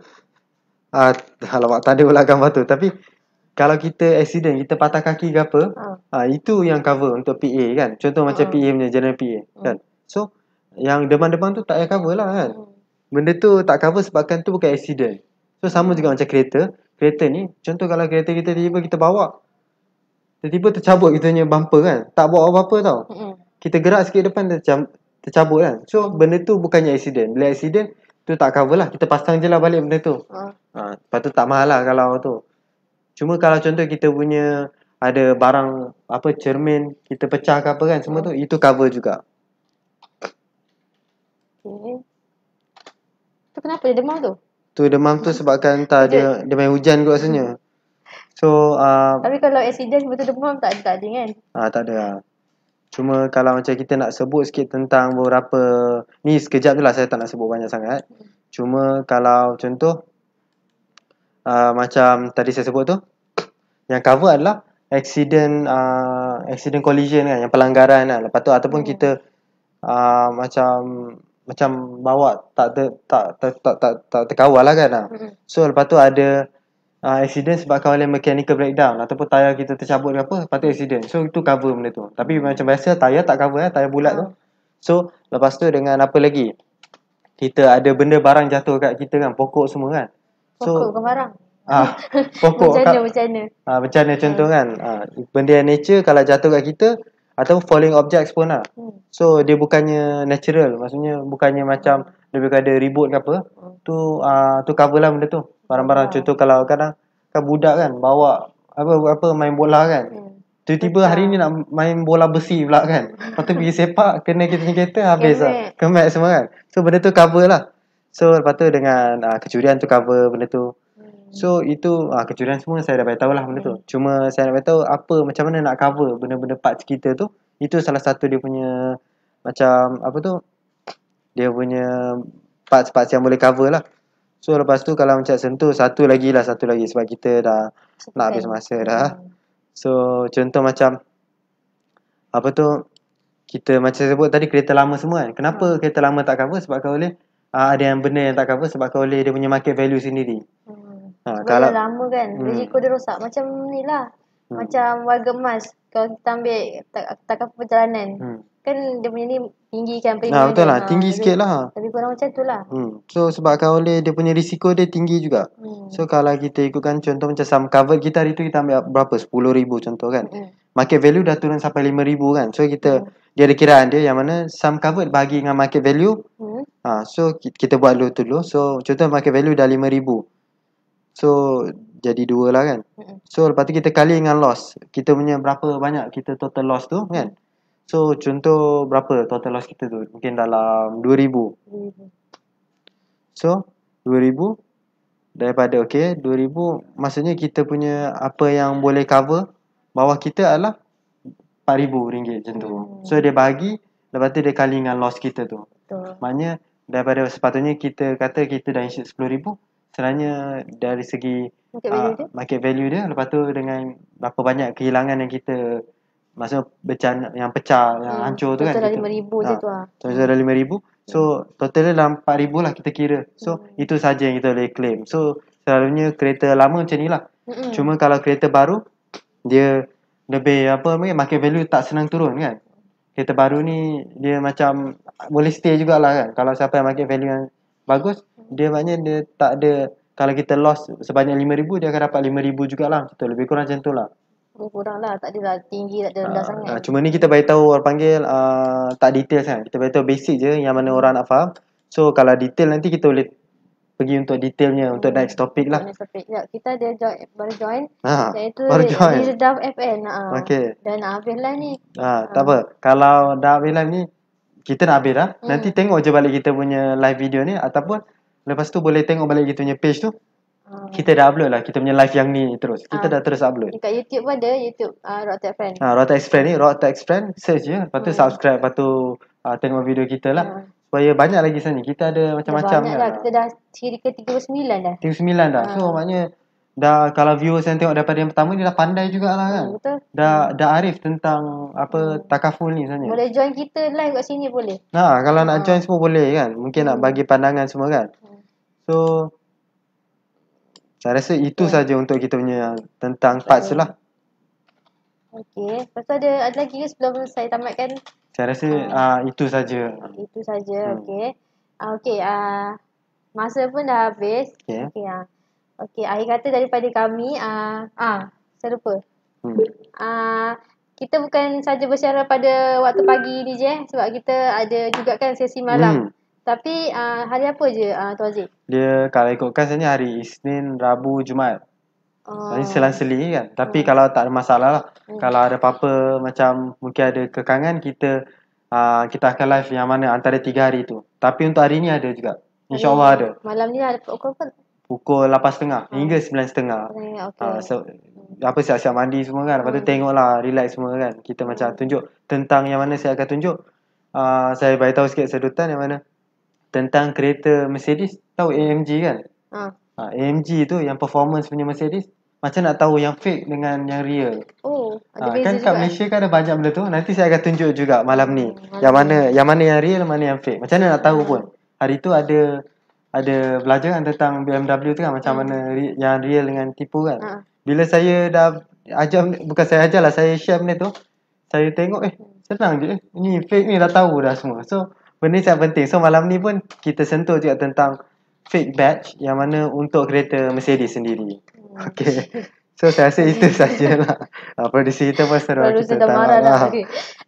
ah uh, alamak tak ada pula gambar tu tapi kalau kita accident kita patah kaki ke apa ah, ah itu yang cover untuk PA kan contoh uh. macam ah. PA punya general PA uh. Ah. kan so yang demam-demam tu tak payah cover lah kan benda tu tak cover sebabkan tu bukan accident so sama juga macam kereta kereta ni contoh kalau kereta kita tiba-tiba kita bawa tiba-tiba tercabut kita punya bumper kan tak bawa apa-apa tau uh. kita gerak sikit depan tercabut tercabut kan So benda tu bukannya accident Bila accident tu tak cover lah Kita pasang je lah balik benda tu ha. Ha, Lepas tu tak mahal lah kalau tu Cuma kalau contoh kita punya Ada barang apa cermin Kita pecah ke apa kan semua tu Itu cover juga Okay. Tu kenapa dia demam tu? Tu demam tu sebabkan tak ada dia main hujan kot rasanya. So uh, Tapi kalau accident betul demam tak ada tak ada kan? Ah tak ada. Lah. Cuma kalau macam kita nak sebut sikit tentang beberapa ni sekejap je lah saya tak nak sebut banyak sangat. Cuma kalau contoh uh, macam tadi saya sebut tu yang cover adalah accident uh, accident collision kan yang pelanggaran lah. Lepas tu ataupun hmm. kita uh, macam macam bawa tak ter, tak, tak tak tak tak terkawal lah kan. Hmm. So lepas tu ada uh, accident sebabkan oleh mechanical breakdown ataupun tayar kita tercabut ke apa patut accident so itu cover benda tu tapi macam biasa tayar tak cover eh tayar bulat uh. tu ah. so lepas tu dengan apa lagi kita ada benda barang jatuh kat kita kan pokok semua kan so, pokok ke barang ah pokok ah, macam mana ah macam mana contoh kan hmm. ah benda yang nature kalau jatuh kat kita atau falling objects pun lah. Hmm. So dia bukannya natural. Maksudnya bukannya macam lebih kepada reboot ke apa. Hmm. Tu uh, tu cover lah benda tu. Hmm. Barang-barang contoh ha. kalau kadang kan budak kan bawa apa apa main bola kan. Hmm. Tiba-tiba hari ni nak main bola besi pula kan. Lepas tu pergi sepak kena kita punya kereta habis lah. Kemat semua kan. So benda tu cover lah. So lepas tu dengan uh, kecurian tu cover benda tu. Hmm. So itu uh, kecurian semua saya dah beritahu lah benda tu. Hmm. Cuma saya nak beritahu apa macam mana nak cover benda-benda parts kita tu. Itu salah satu dia punya macam apa tu. Dia punya parts-parts yang boleh cover lah. So lepas tu kalau macam sentuh satu lagi lah satu lagi sebab kita dah Sepen. nak habis kan? masa dah. Hmm. So contoh macam apa tu kita macam sebut tadi kereta lama semua kan. Kenapa hmm. kereta lama tak cover sebab kau boleh uh, ada yang benar yang tak cover sebab kau boleh dia punya market value sendiri. Hmm. Ha, sebab kalau lama kan hmm. risiko dia rosak macam ni lah. Hmm. Macam warga emas kalau kita ambil tak, tak cover perjalanan. Hmm kan dia punya ni tinggi kan nah, betul dia, lah ha, tinggi sikit lah Tapi kurang macam tu lah hmm. so sebab kau boleh dia punya risiko dia tinggi juga hmm. so kalau kita ikutkan contoh macam sum cover kita hari tu kita ambil berapa ribu contoh kan hmm. market value dah turun sampai ribu kan so kita hmm. dia ada kiraan dia yang mana sum cover bagi dengan market value hmm. ha, so kita buat dulu dulu so contoh market value dah 5,000 so jadi dua lah kan hmm. so lepas tu kita kali dengan loss kita punya berapa banyak kita total loss tu kan hmm. So contoh berapa total loss kita tu? Mungkin dalam 2000. So 2000 daripada okey 2000 maksudnya kita punya apa yang boleh cover bawah kita adalah 4000 ringgit macam tu. Hmm. So dia bagi lepas tu dia kali dengan loss kita tu. Betul. Maknanya daripada sepatutnya kita kata kita dah insured 10000 sebenarnya dari segi market value, ah, market value dia lepas tu dengan berapa banyak kehilangan yang kita masa pecah yang pecah yang hmm, hancur tu total kan total dah 5000 ha. je tu ah total dah hmm. 5000 so hmm. total dalam 4000 lah kita kira so hmm. itu saja yang kita boleh claim so selalunya kereta lama macam ni lah hmm. cuma kalau kereta baru dia lebih apa mungkin market value tak senang turun kan kereta baru ni dia macam boleh stay jugalah kan kalau siapa yang market value yang bagus dia maknanya dia tak ada kalau kita loss sebanyak 5000 dia akan dapat 5000 jugalah betul lebih kurang macam tu lah Oh, kurang lah tak adalah tinggi tak ada rendah uh, sangat. Uh, cuma ni kita bagi tahu orang panggil uh, tak detail kan. Kita bagi tahu basic je yang mana orang nak faham. So kalau detail nanti kita boleh pergi untuk detailnya untuk hmm. next topic lah. Next topic. Ya, kita ada join, baru join. Ha, iaitu baru join. Di Dav FN. Ha. Okay. Dan nak habis live ni. Ha, tak apa. Kalau dah habis live ni, kita nak habis lah. Hmm. Nanti tengok je balik kita punya live video ni. Ataupun lepas tu boleh tengok balik kita punya page tu kita dah upload lah kita punya live yang ni terus. Kita ha. dah terus upload. Dekat YouTube pun ada YouTube uh, Rock Tech Friend. Ha, Rock Tech Friend ni Rock Tech Friend search je. Lepas tu hmm. subscribe, lepas tu uh, tengok video kita lah. Ha. Supaya banyak lagi sana. Kita ada macam-macam. Banyak lah. Kita dah kira ke 39 dah. 39 dah. Ha. So maknanya dah kalau viewers yang tengok daripada yang pertama ni dah pandai jugalah kan. Hmm, betul. Dah hmm. dah arif tentang apa takaful ni sebenarnya. Boleh join kita live kat sini boleh. Nah kalau ha. nak join semua boleh kan. Mungkin hmm. nak bagi pandangan semua kan. So saya rasa itu okay. saja untuk kita punya tentang okay. parts lah. Okey, lepas ada, ada lagi ke sebelum saya tamatkan? Saya rasa uh, itu saja. Itu saja, hmm. okey. Uh, okey, uh, masa pun dah habis. Okey. Okey, uh. okay, akhir kata daripada kami, ah, uh, uh, saya lupa. Hmm. Uh, kita bukan saja bersiaran pada waktu pagi ni je, eh, sebab kita ada juga kan sesi malam. Hmm. Tapi uh, hari apa je uh, Tuan Zik? Dia kalau ikutkan sebenarnya hari Isnin, Rabu, Jumaat. Hari oh. selang-seli kan. Tapi hmm. kalau tak ada masalah lah. Hmm. Kalau ada apa-apa macam mungkin ada kekangan kita uh, kita akan live yang mana antara tiga hari tu. Tapi untuk hari ni ada juga. InsyaAllah ada. Malam ni ada pukul apa? Pukul 8.30 oh. Hmm. hingga 9.30. Okay. Uh, so, apa siap-siap mandi semua kan. Lepas tu hmm. tengoklah relax semua kan. Kita hmm. macam tunjuk tentang yang mana saya akan tunjuk. Uh, saya beritahu sikit sedutan yang mana tentang kereta Mercedes tahu AMG kan ha. ha AMG tu yang performance punya Mercedes macam nak tahu yang fake dengan yang real oh ada ha, kan kat eh? Malaysia kan ada banyak benda tu nanti saya akan tunjuk juga malam ni hmm, yang mana yang mana yang real mana yang fake macam mana nak tahu pun hari tu ada ada belajar kan tentang BMW tu kan macam hmm. mana yang real dengan tipu kan ha. bila saya dah ajar bukan saya ajar lah saya share benda tu saya tengok eh senang je eh ni fake ni dah tahu dah semua so benda sangat penting. So malam ni pun kita sentuh juga tentang fake badge yang mana untuk kereta Mercedes sendiri. Hmm. Okay. So saya rasa itu sajalah. Uh, ah, produksi kita pun seru. Produksi kita marah lah. Okay.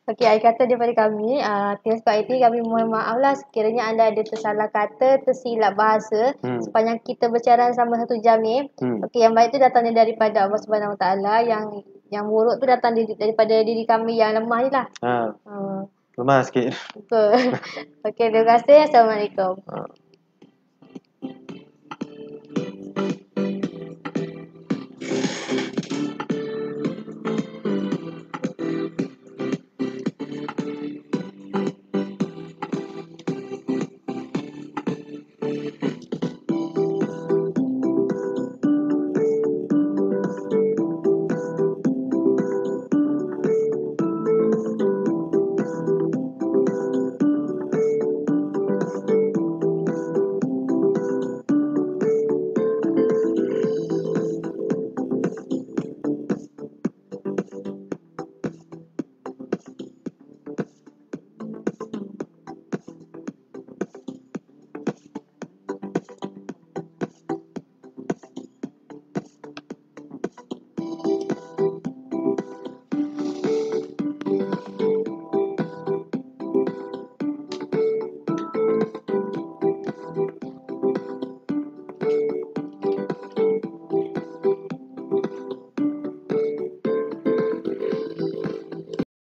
Okay, saya kata daripada kami, uh, ah, Team Sport IT, kami mohon maaf lah sekiranya anda ada tersalah kata, tersilap bahasa hmm. sepanjang kita bercara sama satu jam ni. Hmm. Okay, yang baik tu datangnya daripada Allah Subhanahu Wa yang yang buruk tu datang daripada diri kami yang lemah ni lah. Ha. Uh. Lemah sikit. Betul. Okey, terima kasih. Assalamualaikum. Uh.